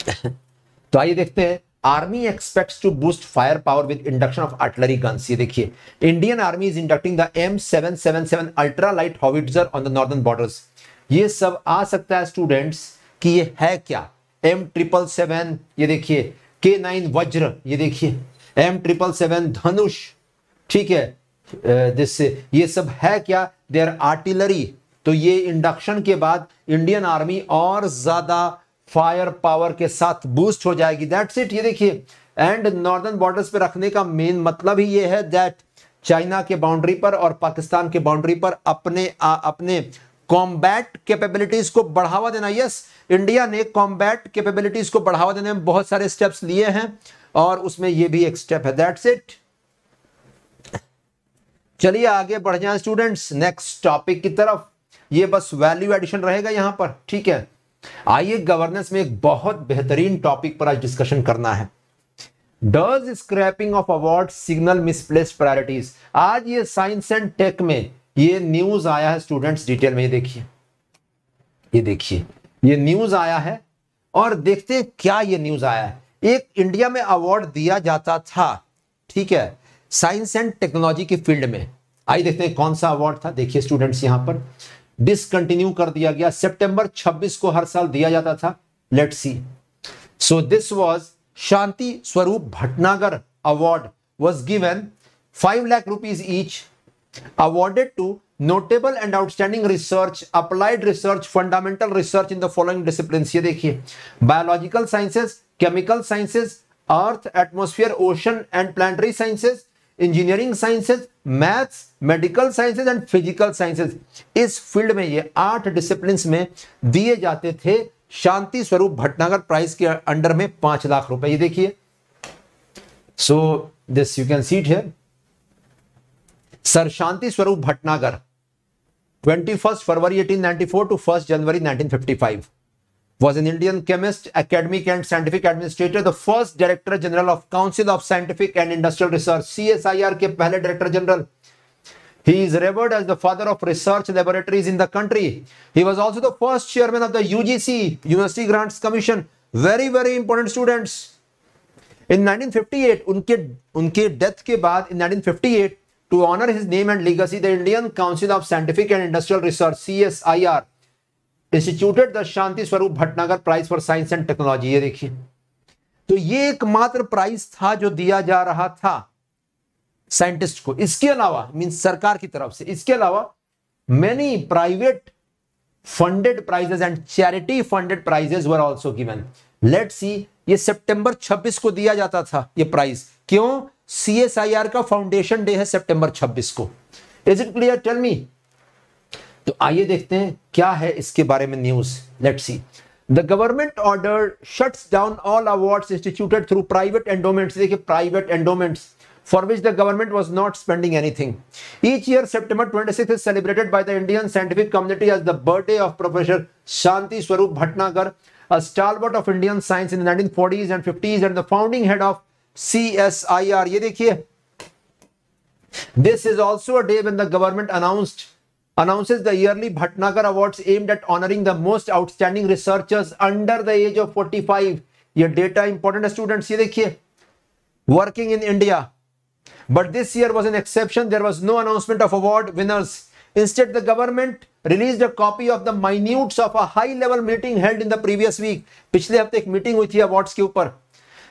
तो आइए देखते हैं army expects to boost fire power with induction of artillery guns ये देखिए Indian army is inducting the M seven seven seven ultra light howitzer on the northern border ये सब आ सकता है स्टूडेंट्स कि ये है क्या एम ट्रिपल सेवन ये देखिए के नाइन वज्र ये देखिए एम ट्रिपल सेवन धनुष ठीक है जिससे ये सब है क्या देर आर्टिलरी तो ये इंडक्शन के बाद इंडियन आर्मी और ज्यादा फायर पावर के साथ बूस्ट हो जाएगी दैट्स इट ये देखिए एंड नॉर्दर्न बॉर्डर्स पे रखने का मेन मतलब ही ये है दैट चाइना के बाउंड्री पर और पाकिस्तान के बाउंड्री पर अपने आ, अपने कॉम्बैट कैपेबिलिटीज को बढ़ावा देना यस इंडिया ने कॉम्बैट कैपेबिलिटीज को बढ़ावा देने में बहुत सारे स्टेप्स लिए हैं और उसमें यह भी एक स्टेप है दैट्स इट चलिए आगे बढ़ जाए स्टूडेंट्स नेक्स्ट टॉपिक की तरफ ये बस वैल्यू एडिशन रहेगा यहां पर ठीक है आइए गवर्नेंस में एक बहुत बेहतरीन टॉपिक पर आज डिस्कशन करना है does scrapping of award signal misplace priorities आज ये साइंस एंड टेक में ये न्यूज आया है स्टूडेंट्स डिटेल में ये देखिए ये देखिए ये न्यूज आया है और देखते हैं क्या ये न्यूज आया है एक इंडिया में अवार्ड दिया जाता था ठीक है साइंस एंड टेक्नोलॉजी के फील्ड में आइए देखते हैं कौन सा अवार्ड था देखिए स्टूडेंट्स यहां पर डिसकंटिन्यू कर दिया गया सितंबर 26 को हर साल दिया जाता था let see so this was Shanti Swarup Bhatnagar award was given five lakh rupees each awarded to notable and outstanding research applied research fundamental research in the following discipline ये देखिए biological sciences chemical sciences earth atmosphere ocean and planetary sciences engineering sciences maths medical sciences and physical sciences इस field में ये आठ discipline में दिए जाते थे शांति स्वरूप भटनागर प्राइस के अंडर में पांच लाख रुपए ये देखिए so this you can see है sir Shanti Swarup Bhatnagar twenty first February four to first January five was an Indian chemist, academic and scientific administrator, the first Director General of Council of Scientific and Industrial Research, CSIR ke पहले Director General. He is revered as the father of research laboratories in the country. He was also the first chairman of the UGC, University Grants Commission. Very, very important students. In 1958, unke unke death ke baad in 1958, to honor his name and legacy, the Indian Council of Scientific and Industrial Research, CSIR, instituted the Shanti Swarup Bhatnagar prize for science and technology ये देखिए तो ये एकमात्र prize था जो दिया जा रहा था साइंटिस्ट को इसके अलावा मीन सरकार की तरफ से इसके अलावा many private funded prizes and charity funded prizes were also given let see ये सितंबर 26 को दिया जाता था ये प्राइज क्यों सीएसआईआर का फाउंडेशन डे है सितंबर 26 को is it clear tell me तो आइए देखते हैं क्या है इसके बारे में news let see the government order shuts down all awards instituted through private endowments देखिए private endowments for which the government was not spending anything. Each year, September 26 is celebrated by the Indian scientific community as the birthday of Professor Shanti Swarup Bhatnagar, a stalwart of Indian science in the 1940s and 50s and the founding head of CSIR. Ye dekhiye. This is also a day when the government announced announces the yearly Bhatnagar Awards aimed at honoring the most outstanding researchers under the age of 45. Your data important students see देखिए working in India. But this year was an exception. There was no announcement of award winners. Instead, the government released a copy of the minutes of a high-level meeting held in the previous week. पिछले हफ्ते एक meeting हुई थी awards के ऊपर.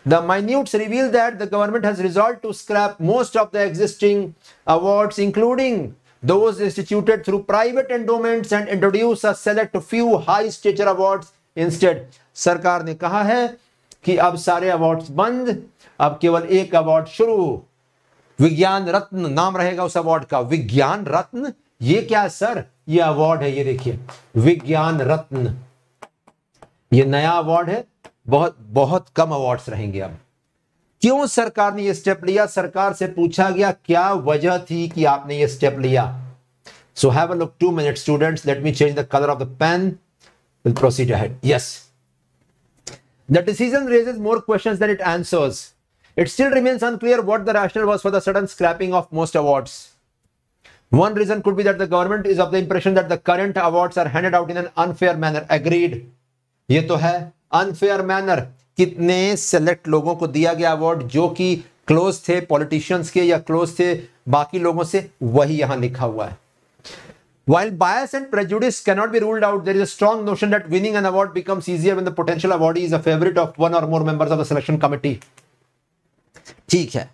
The minutes reveal that the government has resolved to scrap most of the existing awards, including those instituted through private endowments and introduce a select few high stature awards instead सरकार ने कहा है कि अब सारे awards बंद अब केवल एक अवार्ड शुरू विज्ञान रत्न नाम रहेगा उस अवार्ड का विज्ञान रत्न ये क्या सर ये अवार्ड है ये देखिए विज्ञान रत्न ये नया अवार्ड है बहुत बहुत कम अवार्ड्स रहेंगे अब क्यों सरकार ने यह स्टेप लिया सरकार से पूछा गया क्या वजह थी कि आपने यह स्टेप लिया so have a look two minute student let me change the colour of the pen will proceed ahead yes the decision raises more question than it answers it still remains unclear what the rationale was for the sudden scrapping of most awards One reason could be that the government is of the impression that the current awards are handed out in an unfair manner. Agreed. ये तो है unfair manner कितने select लोगों को दिया गया award जो कि क्लोज थे पॉलिटिशियंस के या क्लोज थे बाकी लोगों से वही यहां लिखा हुआ है while bias and prejudice cannot be ruled out there is strong notion that winning an award becomes easier when potential award is a favourite of one or more members of the selection committee ठीक है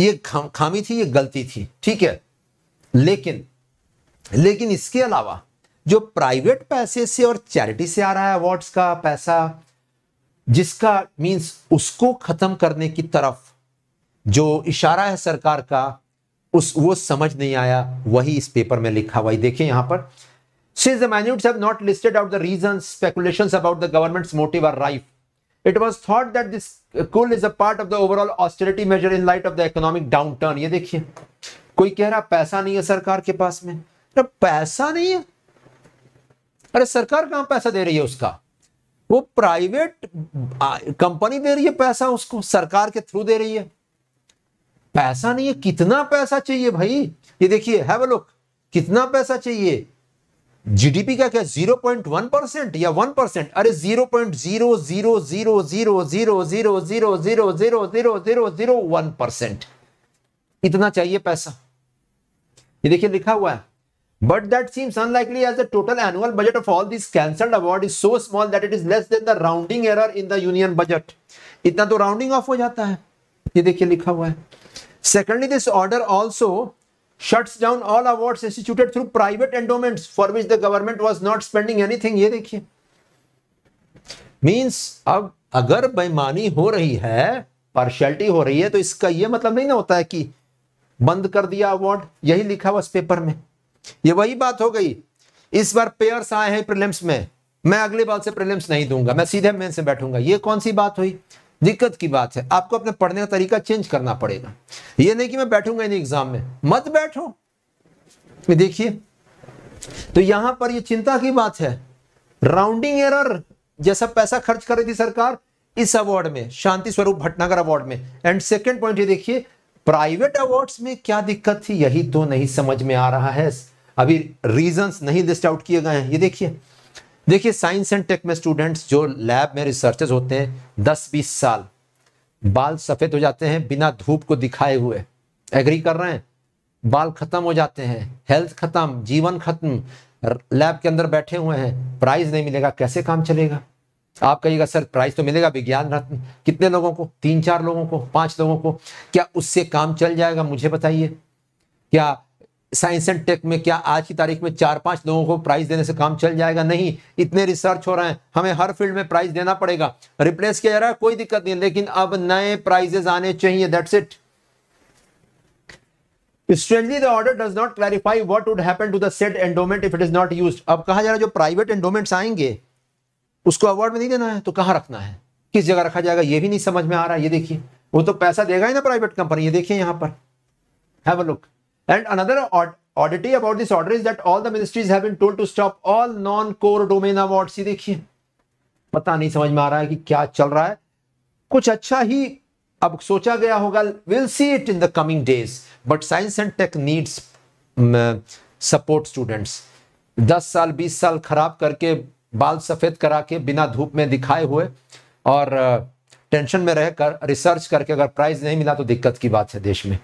ये खामी थी ये गलती थी ठीक है लेकिन लेकिन इसके अलावा जो प्राइवेट पैसे से और चैरिटी से आ रहा है अवार्ड्स का पैसा जिसका मींस उसको खत्म करने की तरफ जो इशारा है सरकार का उस वो समझ नहीं आया वही इस पेपर में लिखा हुआ देखिए यहां पर since the minutes have not listed out the reasons speculations about the government's motive are rife it was thought that this cull is a part of the overall austerity measure in light of the economic downturn ये देखिए कोई कह रहा पैसा नहीं है सरकार के पास में तो पैसा नहीं है अरे सरकार कहां पैसा दे रही है उसका वो प्राइवेट कंपनी दे रही है पैसा उसको सरकार के थ्रू दे रही है पैसा नहीं है कितना पैसा चाहिए भाई ये देखिए है लुक कितना पैसा चाहिए जीडीपी का क्या जीरो पॉइंट वन परसेंट या वन परसेंट अरे zero point zero zero zero zero zero zero zero zero zero zero zero zero one percent इतना चाहिए पैसा ये देखिए लिखा हुआ है But that seems unlikely as the total annual budget of all these cancelled award is so small that it is less than the rounding error in the union budget. इतना तो rounding off हो जाता है ये देखिए लिखा हुआ है Secondly, this order also shuts down all awards instituted through private endowments for which the government was not spending anything. ये देखिए मीन्स अब अगर बेमानी हो रही है पार्शलिटी हो रही है तो इसका ये मतलब नहीं ना होता है कि बंद कर दिया अवार्ड यही लिखा हुआ पेपर में ये वही बात हो गई इस बार पेयर्स आए हैं प्रिलिम्स में मैं अगले बार से प्रिलिम्स नहीं दूंगा मैं सीधे मेन से बैठूंगा ये कौन सी बात हुई दिक्कत की बात है आपको अपने पढ़ने का तरीका चेंज करना पड़ेगा ये नहीं कि मैं बैठूंगा इन एग्जाम में मत बैठो देखिए तो यहां पर ये चिंता की बात है राउंडिंग एरर जैसा पैसा खर्च कर रही थी सरकार इस अवार्ड में शांति स्वरूप भटनागर अवार्ड में एंड सेकेंड पॉइंट ये देखिए प्राइवेट अवार्ड्स में क्या दिक्कत थी यही तो नहीं समझ में आ रहा है अभी रीजंस नहीं लिस्ट आउट किए गए हैं ये देखिए देखिए साइंस एंड टेक में स्टूडेंट्स जो लैब में रिसर्चेज होते हैं दस बीस साल बाल सफ़ेद हो जाते हैं बिना धूप को दिखाए हुए एग्री कर रहे हैं बाल खत्म हो जाते हैं हेल्थ खत्म जीवन खत्म लैब के अंदर बैठे हुए हैं प्राइज नहीं मिलेगा कैसे काम चलेगा आप कहिएगा सर प्राइज तो मिलेगा विज्ञान रत्न कितने लोगों को तीन चार लोगों को पांच लोगों को क्या उससे काम चल जाएगा मुझे बताइए क्या साइंस एंड टेक में क्या आज की तारीख में चार पांच लोगों को प्राइज देने से काम चल जाएगा नहीं इतने रिसर्च हो रहे हैं हमें हर फील्ड में प्राइज देना पड़ेगा रिप्लेस किया जा रहा है कोई दिक्कत नहीं लेकिन अब नए प्राइजेस आने चाहिए that's it strangely the order does not clarify what would happen to the said endowment if it is not अब कहा जा रहा है जो प्राइवेट एंडोमेंट्स आएंगे उसको अवार्ड में नहीं देना है तो कहाँ रखना है किस जगह रखा जाएगा ये भी नहीं समझ में आ रहा है ये देखिए वो तो पैसा देगा ही ना प्राइवेट कंपनी ये देखिए यहाँ पर have a look And another oddity about this order is that all the ministries have been told to stop all non-core domain awards. See, देखिए पता नहीं समझ में आ रहा है कि क्या चल रहा है कुछ अच्छा ही अब सोचा गया होगा will see it in the coming days but science and tech needs support students दस साल बीस साल खराब करके बाल सफेद करा के बिना धूप में दिखाए हुए और टेंशन में रहकर रिसर्च करके अगर प्राइज नहीं मिला तो दिक्कत की बात है देश में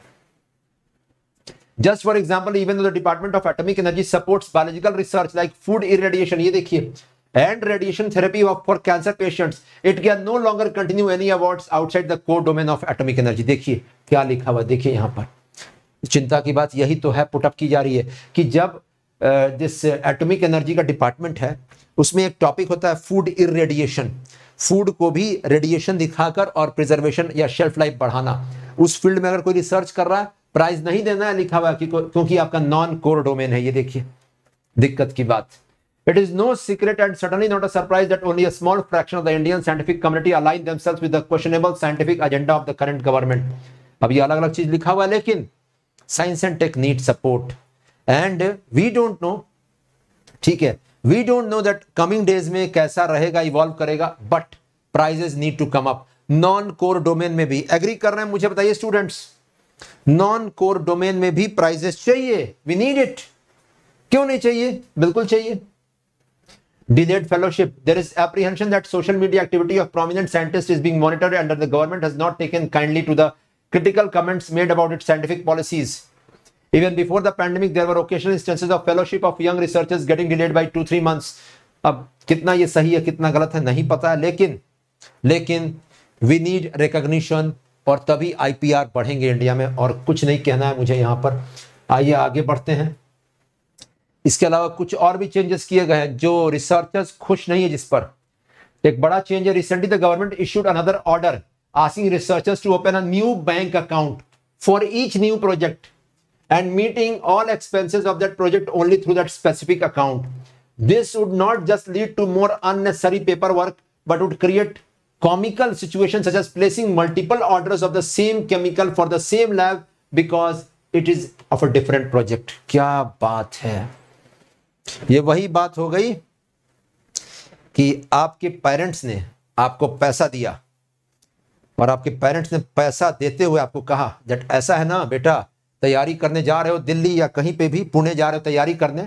just for example even the department of atomic energy supports biological research like food irradiation ये देखिए and radiation therapy for cancer patients it can no longer continue any award outside the core domain of atomic energy देखिए क्या लिखा हुआ देखिए यहाँ पर चिंता की बात यही तो है पुटअप की जा रही है कि जब जिस एटॉमिक एनर्जी का डिपार्टमेंट है उसमें एक टॉपिक होता है फूड इरेडिएशन फूड को भी रेडिएशन दिखाकर और प्रिजर्वेशन या शेल्फ लाइफ बढ़ाना उस फील्ड में अगर कोई रिसर्च कर रहा है प्राइस नहीं देना है लिखा हुआ क्योंकि आपका नॉन कोर डोमेन है ये देखिए दिक्कत की बात It is no secret and certainly not a surprise that only a small fraction of the Indian scientific community align themselves with the questionable scientific agenda of the current government. अब ये अलग अलग चीज लिखा हुआ है लेकिन science and tech need support and we don't know ठीक है we don't know that coming days में कैसा रहेगा इवॉल्व करेगा but prizes need to come up non core domain में भी एग्री कर रहे हैं मुझे बताइए स्टूडेंट्स नॉन कोर डोमेन में भी प्राइजेस चाहिए वी नीड इट क्यों नहीं चाहिए बिल्कुल चाहिए delayed fellowship there is apprehension that social media activity of prominent scientist is being monitor under the government has not taken kindly to the critical comments made about it scientific policies even before the pandemic there were occasional instances of fellowship of young researchers getting delayed by two three months अब कितना ये सही है कितना गलत है नहीं पता है लेकिन लेकिन वी नीड रिकॉग्निशन और तभी आईपीआर बढ़ेंगे इंडिया में और कुछ नहीं कहना है मुझे यहां पर आइए आगे बढ़ते हैं इसके अलावा कुछ और भी चेंजेस किए गए हैं जो रिसर्चर्स खुश नहीं है जिस पर एक बड़ा चेंज है recently the government issued another order asking researchers to open a new bank account for each new project meeting all expenses of that project only through that specific account this would not just lead to more more paper work but would create comical situation such as placing multiple orders of the same chemical for the same lab because it is of a different project क्या बात है ये वही बात हो गई कि आपके पेरेंट्स ने आपको पैसा दिया और आपके पेरेंट्स ने पैसा देते हुए आपको कहा जट ऐसा है ना बेटा तैयारी करने जा रहे हो दिल्ली या कहीं पे भी पुणे जा रहे हो तैयारी करने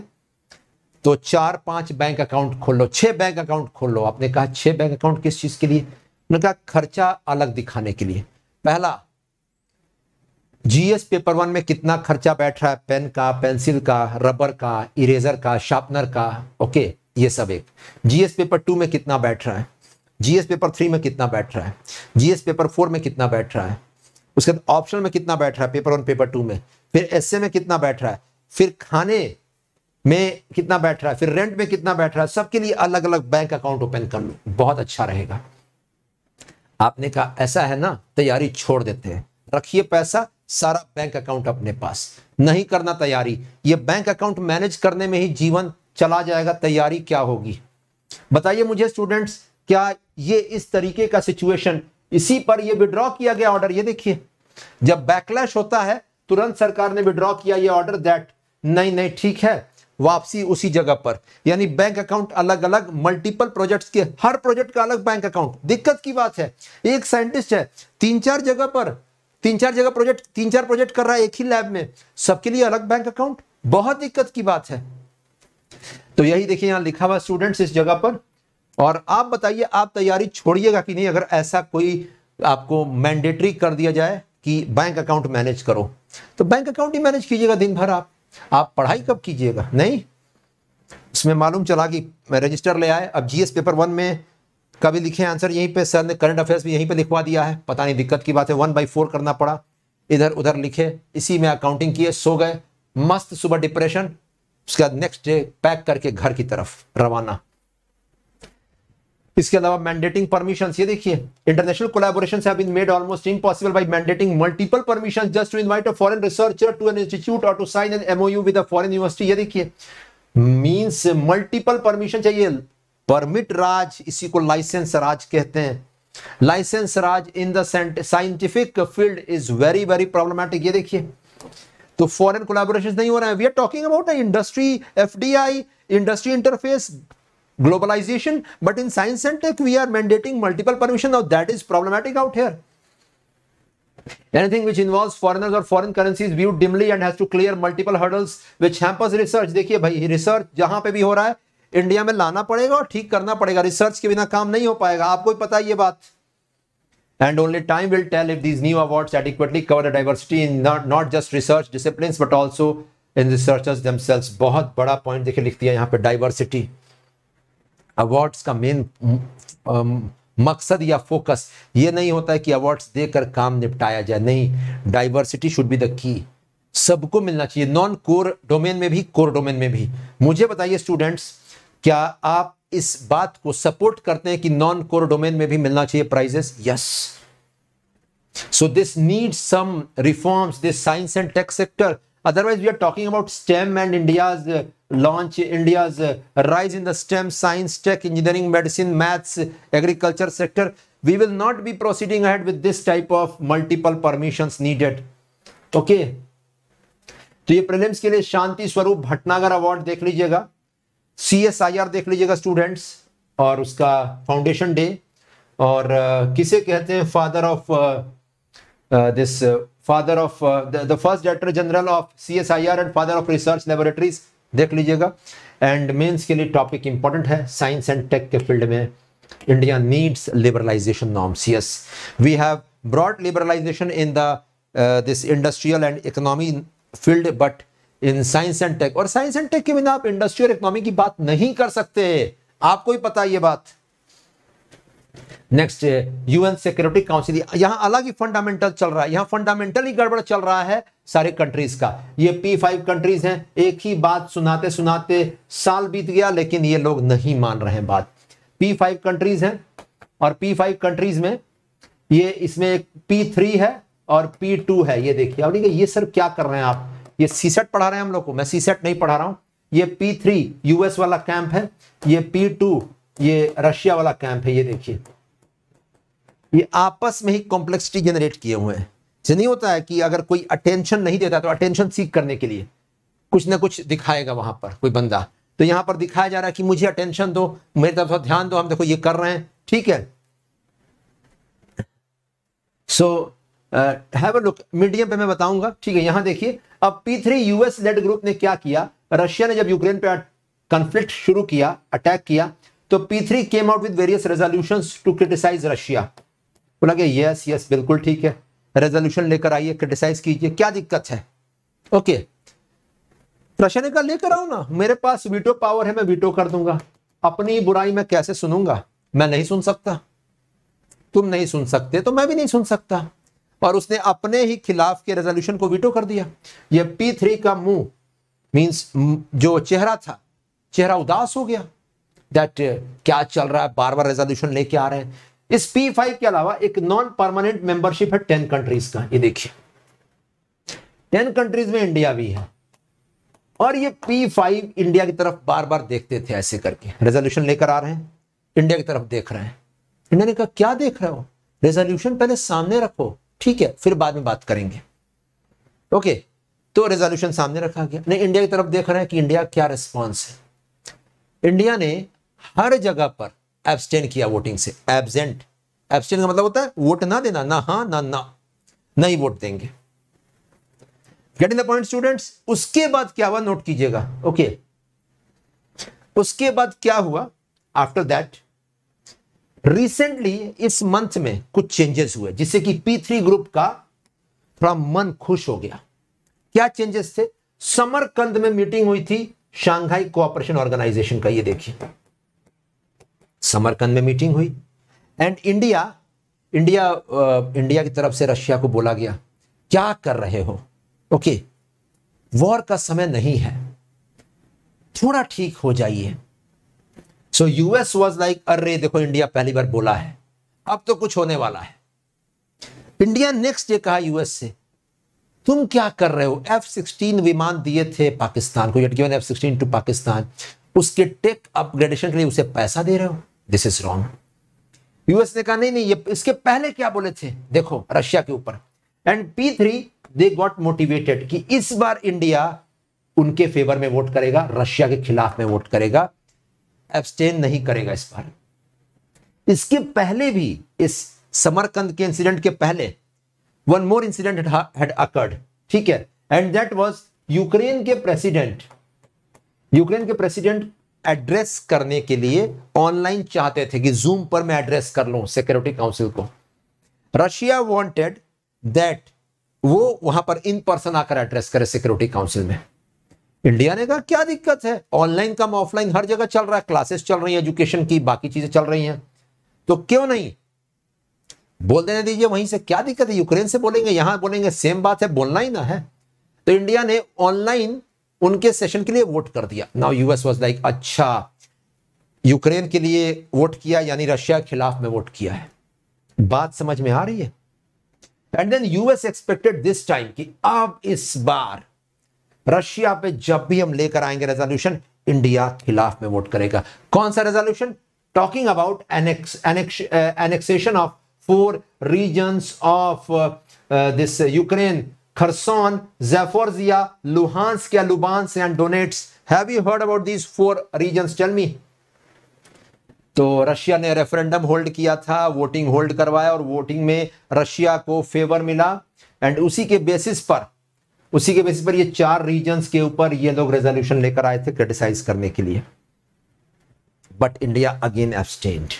तो चार पांच बैंक अकाउंट खोल लो छह बैंक अकाउंट खोल लो आपने कहा छह बैंक अकाउंट किस चीज के लिए उनका खर्चा अलग दिखाने के लिए पहला जीएस पेपर वन में कितना खर्चा बैठ रहा है पेन का पेंसिल का रबर का इरेजर का शार्पनर का ओके ये सब एक जीएस पेपर टू में कितना बैठ रहा है जीएस पेपर थ्री में कितना बैठ रहा है जीएस पेपर फोर में कितना बैठ रहा है उसके बाद ऑप्शन में कितना बैठ रहा है पेपर वन पेपर टू में फिर एस में कितना बैठ रहा है फिर खाने में कितना बैठ रहा है फिर रेंट में कितना बैठ रहा है सबके लिए अलग अलग बैंक अकाउंट ओपन कर लो बहुत अच्छा रहेगा आपने कहा ऐसा है ना तैयारी छोड़ देते हैं रखिए पैसा सारा बैंक अकाउंट अपने पास नहीं करना तैयारी ये बैंक अकाउंट मैनेज करने में ही जीवन चला जाएगा तैयारी क्या होगी बताइए मुझे स्टूडेंट्स क्या ये इस तरीके का सिचुएशन इसी पर ये विड्रॉ किया गया ऑर्डर ये देखिए जब बैकलैश होता है तुरंत सरकार ने विड्रॉ किया ये ऑर्डर दैट नहीं नहीं ठीक है वापसी उसी जगह पर यानी बैंक अकाउंट अलग अलग मल्टीपल प्रोजेक्ट्स के हर प्रोजेक्ट का अलग बैंक अकाउंट दिक्कत की बात है एक साइंटिस्ट है तीन चार जगह पर तीन चार जगह प्रोजेक्ट तीन चार प्रोजेक्ट कर रहा है एक ही लैब में सबके लिए अलग बैंक अकाउंट बहुत दिक्कत की बात है तो यही देखिए यहां लिखा हुआ स्टूडेंट्स इस जगह पर और आप बताइए आप तैयारी छोड़िएगा कि नहीं अगर ऐसा कोई आपको मैंडेटरी कर दिया जाए कि बैंक अकाउंट मैनेज करो तो बैंक अकाउंट ही मैनेज कीजिएगा दिन भर आप आप पढ़ाई कब कीजिएगा नहीं उसमें मालूम चला कि मैं रजिस्टर ले आए अब जीएस पेपर वन में कभी लिखे आंसर यहीं पे सर ने करंट अफेयर्स भी यहीं पे लिखवा दिया है पता नहीं दिक्कत की बात है वन बाई फोर करना पड़ा इधर उधर लिखे इसी में अकाउंटिंग किए सो गए मस्त सुबह डिप्रेशन उसके बाद नेक्स्ट डे पैक करके घर की तरफ रवाना इसके अलावा मैंडेटिंग परमिशन ये देखिए international collaboration have been made almost impossible by mandating multiple permission just to invite a foreign researcher to an institute or to sign an MOU with a foreign university ये देखिए means multiple permission चाहिए permit raj इसी को licence raj कहते हैं licence raj in the scientific field is very very problematic ये देखिए तो फॉरेन कोलेबोरेशन नहीं हो रहा है we are talking about industry FDI industry interface globalization but in science and tech we are mandating multiple permission now that is problematic out here anything which involves foreigners or foreign currencies viewed dimly and has to clear multiple hurdles which hampers research dekhiye bhai research jahan pe bhi ho raha hai India में लाना पड़ेगा और ठीक करना पड़ेगा research के बिना काम नहीं हो पाएगा आपको ही पता है ये बात and only time will tell if these new awards adequately cover the diversity in not not just research disciplines but also in researchers themselves बहुत बड़ा पॉइंट देखिए लिख दिया यहाँ पे डाइवर्सिटी अवार्ड्स का मेन um, मकसद या फोकस ये नहीं होता है कि अवार्ड्स देकर काम निपटाया जाए नहीं diversity should be the key सबको मिलना चाहिए नॉन कोर डोमेन में भी कोर डोमेन में भी मुझे बताइए स्टूडेंट्स क्या आप इस बात को सपोर्ट करते हैं कि नॉन कोर डोमेन में भी मिलना चाहिए prizes yes so this need some reforms this science and tech sector otherwise we are talking about STEM and india's launch India's rise in the STEM, science, tech, engineering, medicine, maths, agriculture sector, we will not be proceeding ahead with this type of multiple permissions needed. Okay. तो ये prelims के लिए शांति Swarup Bhatnagar award देख लीजिएगा CSIR देख लीजिएगा students और उसका फाउंडेशन डे और uh, किसे कहते हैं father of this father of the first director general of CSIR and father of research laboratories देख लीजिएगा एंड मेंस के लिए टॉपिक इंपॉर्टेंट है साइंस एंड टेक के फील्ड में India needs liberalisation norms yes we have broad liberalisation in the this industrial and economy field but in science and tech और science and tech के बिना आप industrial economy की बात नहीं कर सकते आपको ही पता ये बात नेक्स्ट यूएन सिक्योरिटी काउंसिल यहां अलग ही फंडामेंटल चल रहा है यहां फंडामेंटल ही गड़बड़ चल रहा है सारे कंट्रीज का ये पी फाइव कंट्रीज हैं एक ही बात सुनाते सुनाते साल बीत गया लेकिन ये लोग नहीं मान रहे हैं बात पी फाइव कंट्रीज हैं और पी फाइव कंट्रीज में ये इसमें एक पी थ्री है और पी टू है ये देखिए अब देखिए ये सर क्या कर रहे हैं आप ये सीसेट पढ़ा रहे हैं हम लोग को मैं सीसेट नहीं पढ़ा रहा हूँ ये पी थ्री यूएस वाला कैंप है ये पी टू ये रशिया वाला कैंप है ये देखिए ये आपस में ही कॉम्प्लेक्सिटी जनरेट किए हुए हैं नहीं होता है कि अगर कोई अटेंशन नहीं देता तो अटेंशन सीख करने के लिए कुछ ना कुछ दिखाएगा वहां पर कोई बंदा तो यहां पर दिखाया जा रहा है कि मुझे अटेंशन दो मेरी तरफ ध्यान दो हम देखो ये कर रहे हैं ठीक है so have a look medium पे मैं बताऊंगा ठीक है यहां देखिए अब P three US led group ने क्या किया रशिया ने जब यूक्रेन पे कंफ्लिक्ट शुरू किया अटैक किया तो P three came out with various resolution to criticise Russia बोला कि यस यस बिल्कुल ठीक है रेजोल्यूशन लेकर आइए क्रिटिसाइज कीजिए क्या दिक्कत है ओके प्रश्न का लेकर आऊ ना मेरे पास वीटो पावर है मैं वीटो कर दूंगा अपनी बुराई मैं कैसे सुनूंगा मैं नहीं सुन सकता तुम नहीं सुन सकते तो मैं भी नहीं सुन सकता और उसने अपने ही खिलाफ के रेजोल्यूशन को वीटो कर दिया ये पी थ्री का मुंह मींस जो चेहरा था चेहरा उदास हो गया दैट क्या चल रहा है बार बार रेजोल्यूशन लेके आ रहे हैं इस पी फाइव के अलावा एक नॉन परमानेंट मेंबरशिप है टेन कंट्रीज का ये देखिए टेन कंट्रीज में इंडिया भी है और ये पी फाइव इंडिया की तरफ बार बार देखते थे ऐसे करके रेजोल्यूशन लेकर आ रहे हैं इंडिया की तरफ देख रहे हैं इंडिया ने कहा क्या देख रहे हो रेजोल्यूशन पहले सामने रखो ठीक है फिर बाद में बात करेंगे ओके तो रेजोल्यूशन सामने रखा गया नहीं इंडिया की तरफ देख रहे हैं कि इंडिया क्या रिस्पॉन्स है इंडिया ने हर जगह पर एब्सटेंड किया वोटिंग से एबजेंट एब्सटेंड का मतलब होता है वोट ना देना ना हाँ ना ना नहीं वोट देंगे गेटिंग द पॉइंट स्टूडेंट्स उसके बाद क्या हुआ नोट कीजिएगा ओके okay. उसके बाद क्या हुआ आफ्टर दैट रिसेंटली इस मंथ में कुछ चेंजेस हुए जिससे कि पी थ्री ग्रुप का थोड़ा मन खुश हो गया क्या चेंजेस थे समरकंद में मीटिंग हुई थी शांघाई कोऑपरेशन ऑर्गेनाइजेशन का ये देखिए समरकंद में मीटिंग हुई एंड इंडिया इंडिया इंडिया की तरफ से रशिया को बोला गया क्या कर रहे हो ओके वॉर का समय नहीं है थोड़ा ठीक हो जाइए सो यूएस वाज लाइक अरे देखो इंडिया पहली बार बोला है अब तो कुछ होने वाला है इंडिया नेक्स्ट डे कहा यूएस से तुम क्या कर रहे हो एफ सिक्सटीन विमान दिए थे पाकिस्तान को एफ सिक्सटीन टू पाकिस्तान उसके टेक अपग्रेडेशन के लिए उसे पैसा दे रहे हो दिस इज रॉन्ग यूएस ने कहा नहीं नहीं ये इसके पहले क्या बोले थे देखो रशिया के ऊपर and P three they got motivated कि इस बार इंडिया उनके फेवर में वोट करेगा रशिया के खिलाफ में वोट करेगा एब्सटेन नहीं करेगा इस बार इसके पहले भी इस समरकंद के इंसिडेंट के पहले one more incident had occurred ठीक है एंड दैट वाज यूक्रेन के प्रेसिडेंट यूक्रेन के प्रेसिडेंट एड्रेस करने के लिए ऑनलाइन चाहते थे कि जूम पर मैं एड्रेस कर लू सिक्योरिटी काउंसिल को रशिया वांटेड दैट वो वहां पर इन पर्सन आकर एड्रेस करे सिक्योरिटी काउंसिल में इंडिया ने कहा क्या दिक्कत है ऑनलाइन कम ऑफलाइन हर जगह चल रहा है क्लासेस चल रही है एजुकेशन की बाकी चीजें चल रही हैं तो क्यों नहीं बोल देने दीजिए वहीं से क्या दिक्कत है यूक्रेन से बोलेंगे यहां बोलेंगे सेम बात है बोलना ही ना है तो इंडिया ने ऑनलाइन उनके सेशन के लिए वोट कर दिया नाउ यूएस वॉज लाइक अच्छा यूक्रेन के लिए वोट किया यानी रशिया के खिलाफ में वोट किया है बात समझ में आ रही है and then US expected this time कि अब इस बार रशिया पे जब भी हम लेकर आएंगे रेजोल्यूशन इंडिया खिलाफ में वोट करेगा कौन सा resolution talking about annexation of four region of this Ukraine Kherson, Zaporizhia, Luhansk, Lubansk and Donetsk. Have you heard about these four regions? Tell me. तो रशिया ने रेफरेंडम होल्ड किया था voting hold करवाया और voting में Russia को favour मिला and उसी के बेसिस पर उसी के बेसिस पर ये चार रीजन्स के ऊपर ये लोग रेजोल्यूशन लेकर आए थे क्रिटिसाइज करने के लिए but India again abstained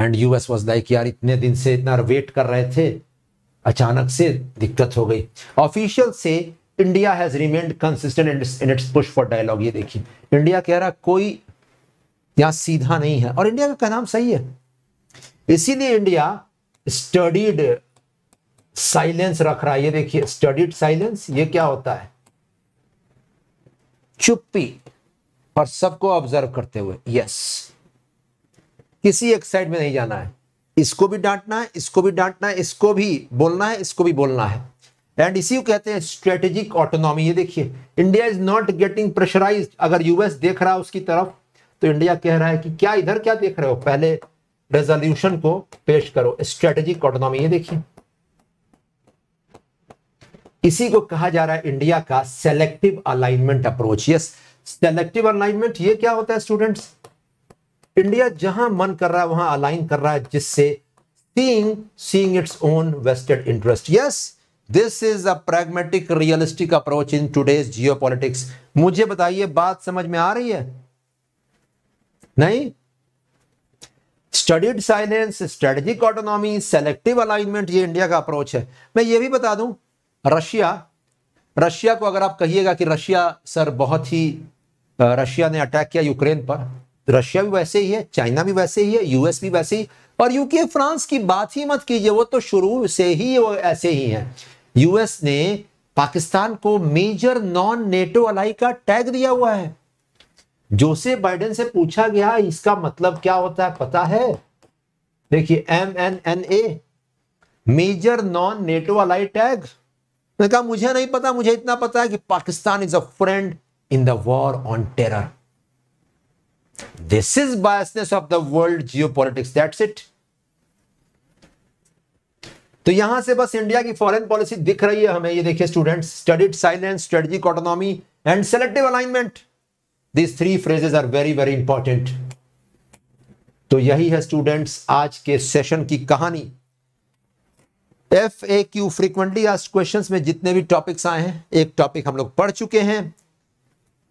and US was like यार इतने दिन से इतना वेट कर रहे थे अचानक से दिक्कत हो गई ऑफिशियल से India has remained consistent in its push for dialogue ये देखिए इंडिया कह रहा कोई यहां सीधा नहीं है और इंडिया का नाम सही है इसीलिए इंडिया स्टडीड साइलेंस रख रहा है ये देखिए स्टडीड साइलेंस ये क्या होता है चुप्पी और सबको ऑब्जर्व करते हुए यस किसी एक साइड में नहीं जाना है इसको भी डांटना है इसको भी डांटना है इसको भी बोलना है इसको भी बोलना है एंड इसी को कहते हैं स्ट्रेटेजिक ऑटोनॉमी ये देखिए India is not getting pressurise अगर यूएस देख रहा है उसकी तरफ तो इंडिया कह रहा है कि क्या इधर क्या देख रहे हो पहले रेजोल्यूशन को पेश करो स्ट्रेटेजिक ऑटोनॉमी ये देखिए इसी को कहा जा रहा है इंडिया का selective alignment approach yes selective alignment ये क्या होता है स्टूडेंट्स इंडिया जहां मन कर रहा है वहां अलाइन कर रहा है जिससे seeing seeing its own vested interest yes this is a pragmatic realistic approach in today's politics मुझे बताइए बात समझ में आ रही है नहीं studied silence strategic autonomy selective alignment ये इंडिया का अप्रोच है मैं ये भी बता दूं रशिया रशिया को अगर आप कहिएगा कि रशिया सर बहुत ही रशिया ने अटैक किया यूक्रेन पर रशिया भी वैसे ही है चाइना भी वैसे ही है यूएस भी वैसे ही और यूके फ्रांस की बात ही मत कीजिए वो तो शुरू से ही वो ऐसे ही है यूएस ने पाकिस्तान को मेजर नॉन नेटो अलाई का टैग दिया हुआ है जोसे बाइडेन से पूछा गया इसका मतलब क्या होता है पता है देखिए M N N A major non NATO ally tag मैंने कहा मुझे नहीं पता मुझे इतना पता है कि Pakistan is a friend in the war on terror This is biasness of the world geopolitics. That's it. तो यहां से बस इंडिया की फॉरेन पॉलिसी दिख रही है हमें ये देखिए students studied silence strategic autonomy and selective alignment these three phrases are very very important तो यही है स्टूडेंट्स आज के सेशन की कहानी एफ ए क्यू फ्रीक्वेंटली आज क्वेश्चन में जितने भी टॉपिक्स आए हैं एक टॉपिक हम लोग पढ़ चुके हैं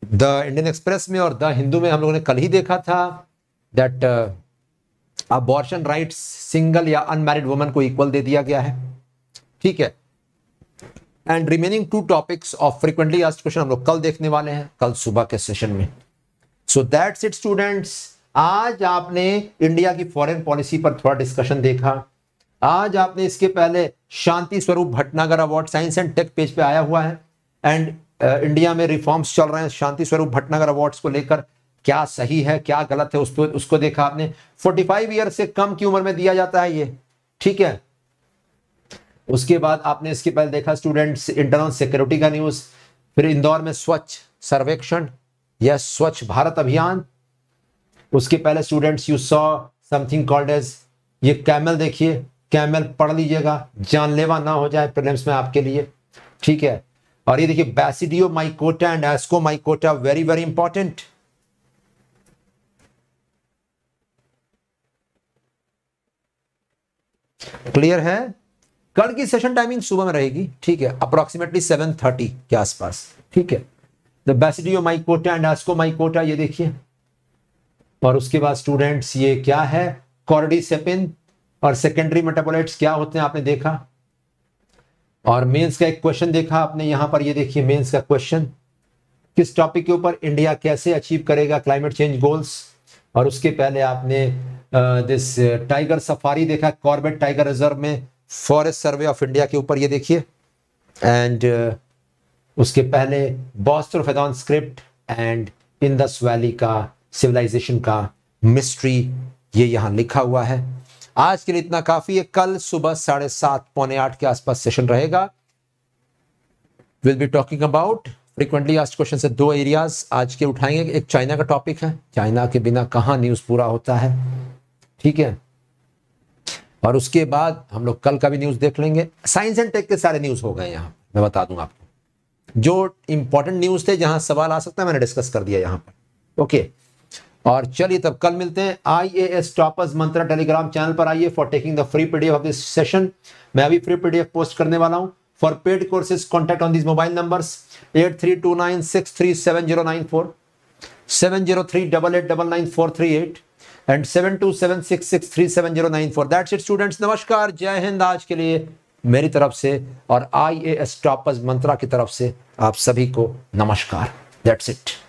द इंडियन एक्सप्रेस में और द हिंदू में हम लोगों ने कल ही देखा था दैट अबॉर्शन राइट सिंगल या अनमैरिड वुमन को इक्वल दे दिया गया है ठीक है and remaining two topics of frequently asked question हम लोग कल देखने वाले हैं कल सुबह के सेशन में सो दैट्स इट स्टूडेंट्स आज आपने इंडिया की फॉरेन पॉलिसी पर थोड़ा डिस्कशन देखा आज आपने इसके पहले Shanti Swarup Bhatnagar award science and tech page पे आया हुआ है एंड इंडिया में रिफॉर्म्स चल रहे हैं शांति स्वरूप भटनगर अवार्ड्स को लेकर क्या सही है क्या गलत है उसको उसको देखा आपने 45 ईयर से कम की उम्र में दिया जाता है ये ठीक है उसके बाद आपने इसके पहले देखा स्टूडेंट्स इंटरनल सिक्योरिटी का न्यूज फिर इंदौर में स्वच्छ सर्वेक्षण या स्वच्छ भारत अभियान उसके पहले students you saw something called as ये कैमल देखिए कैमल पढ़ लीजिएगा जानलेवा ना हो जाए प्रेम्स में आपके लिए ठीक है और ये देखिए basidiomycota and ascomycota very very important clear है कल की सेशन टाइमिंग सुबह में रहेगी ठीक है अप्रोक्सीमेटली सेवन थर्टी के आसपास ठीक है the basidiomycota and ascomycota ये देखिए और उसके बाद स्टूडेंट्स ये क्या है कॉर्डिसेपिन और सेकेंडरी मेटाबोलाइट्स क्या होते हैं आपने देखा और मेंस का एक क्वेश्चन देखा आपने यहां पर ये देखिए मेंस का क्वेश्चन किस टॉपिक के ऊपर इंडिया कैसे अचीव करेगा क्लाइमेट चेंज गोल्स और उसके पहले आपने दिस टाइगर सफारी देखा कॉर्बेट टाइगर रिजर्व में फॉरेस्ट सर्वे ऑफ इंडिया के ऊपर ये देखिए एंड उसके पहले boustrophedon script and Indus valley का सिविलाइजेशन का मिस्ट्री ये यहां लिखा हुआ है आज के लिए इतना काफी है कल सुबह साढ़े सात पौने आठ के आसपास सेशन रहेगा will be talking about frequently आज क्वेश्चन से दो एरियाज आज के उठाएंगे एक चाइना का टॉपिक है चाइना के बिना कहाँ न्यूज पूरा होता है ठीक है और उसके बाद हम लोग कल का भी न्यूज देख लेंगे साइंस एंड टेक के सारे न्यूज हो गए यहाँ मैं बता दूंगा आपको जो इंपॉर्टेंट न्यूज थे जहां सवाल आ सकता है मैंने डिस्कस कर दिया यहाँ पर ओके okay. और चलिए तब कल मिलते हैं I A S toppers Mantra Telegram channel पर आइए for taking the free PDF of this session मैं अभी फ्री पीडीएफ पोस्ट करने वाला हूँ for paid courses contact on this mobile number eight three two nine six three seven zero nine four seven zero three double eight double nine four three eight and seven two seven six six three seven zero nine four that's it students नमस्कार जय हिंद आज के लिए मेरी तरफ से और आई A S toppers मंत्रा की तरफ से आप सभी को नमस्कार दैट्स इट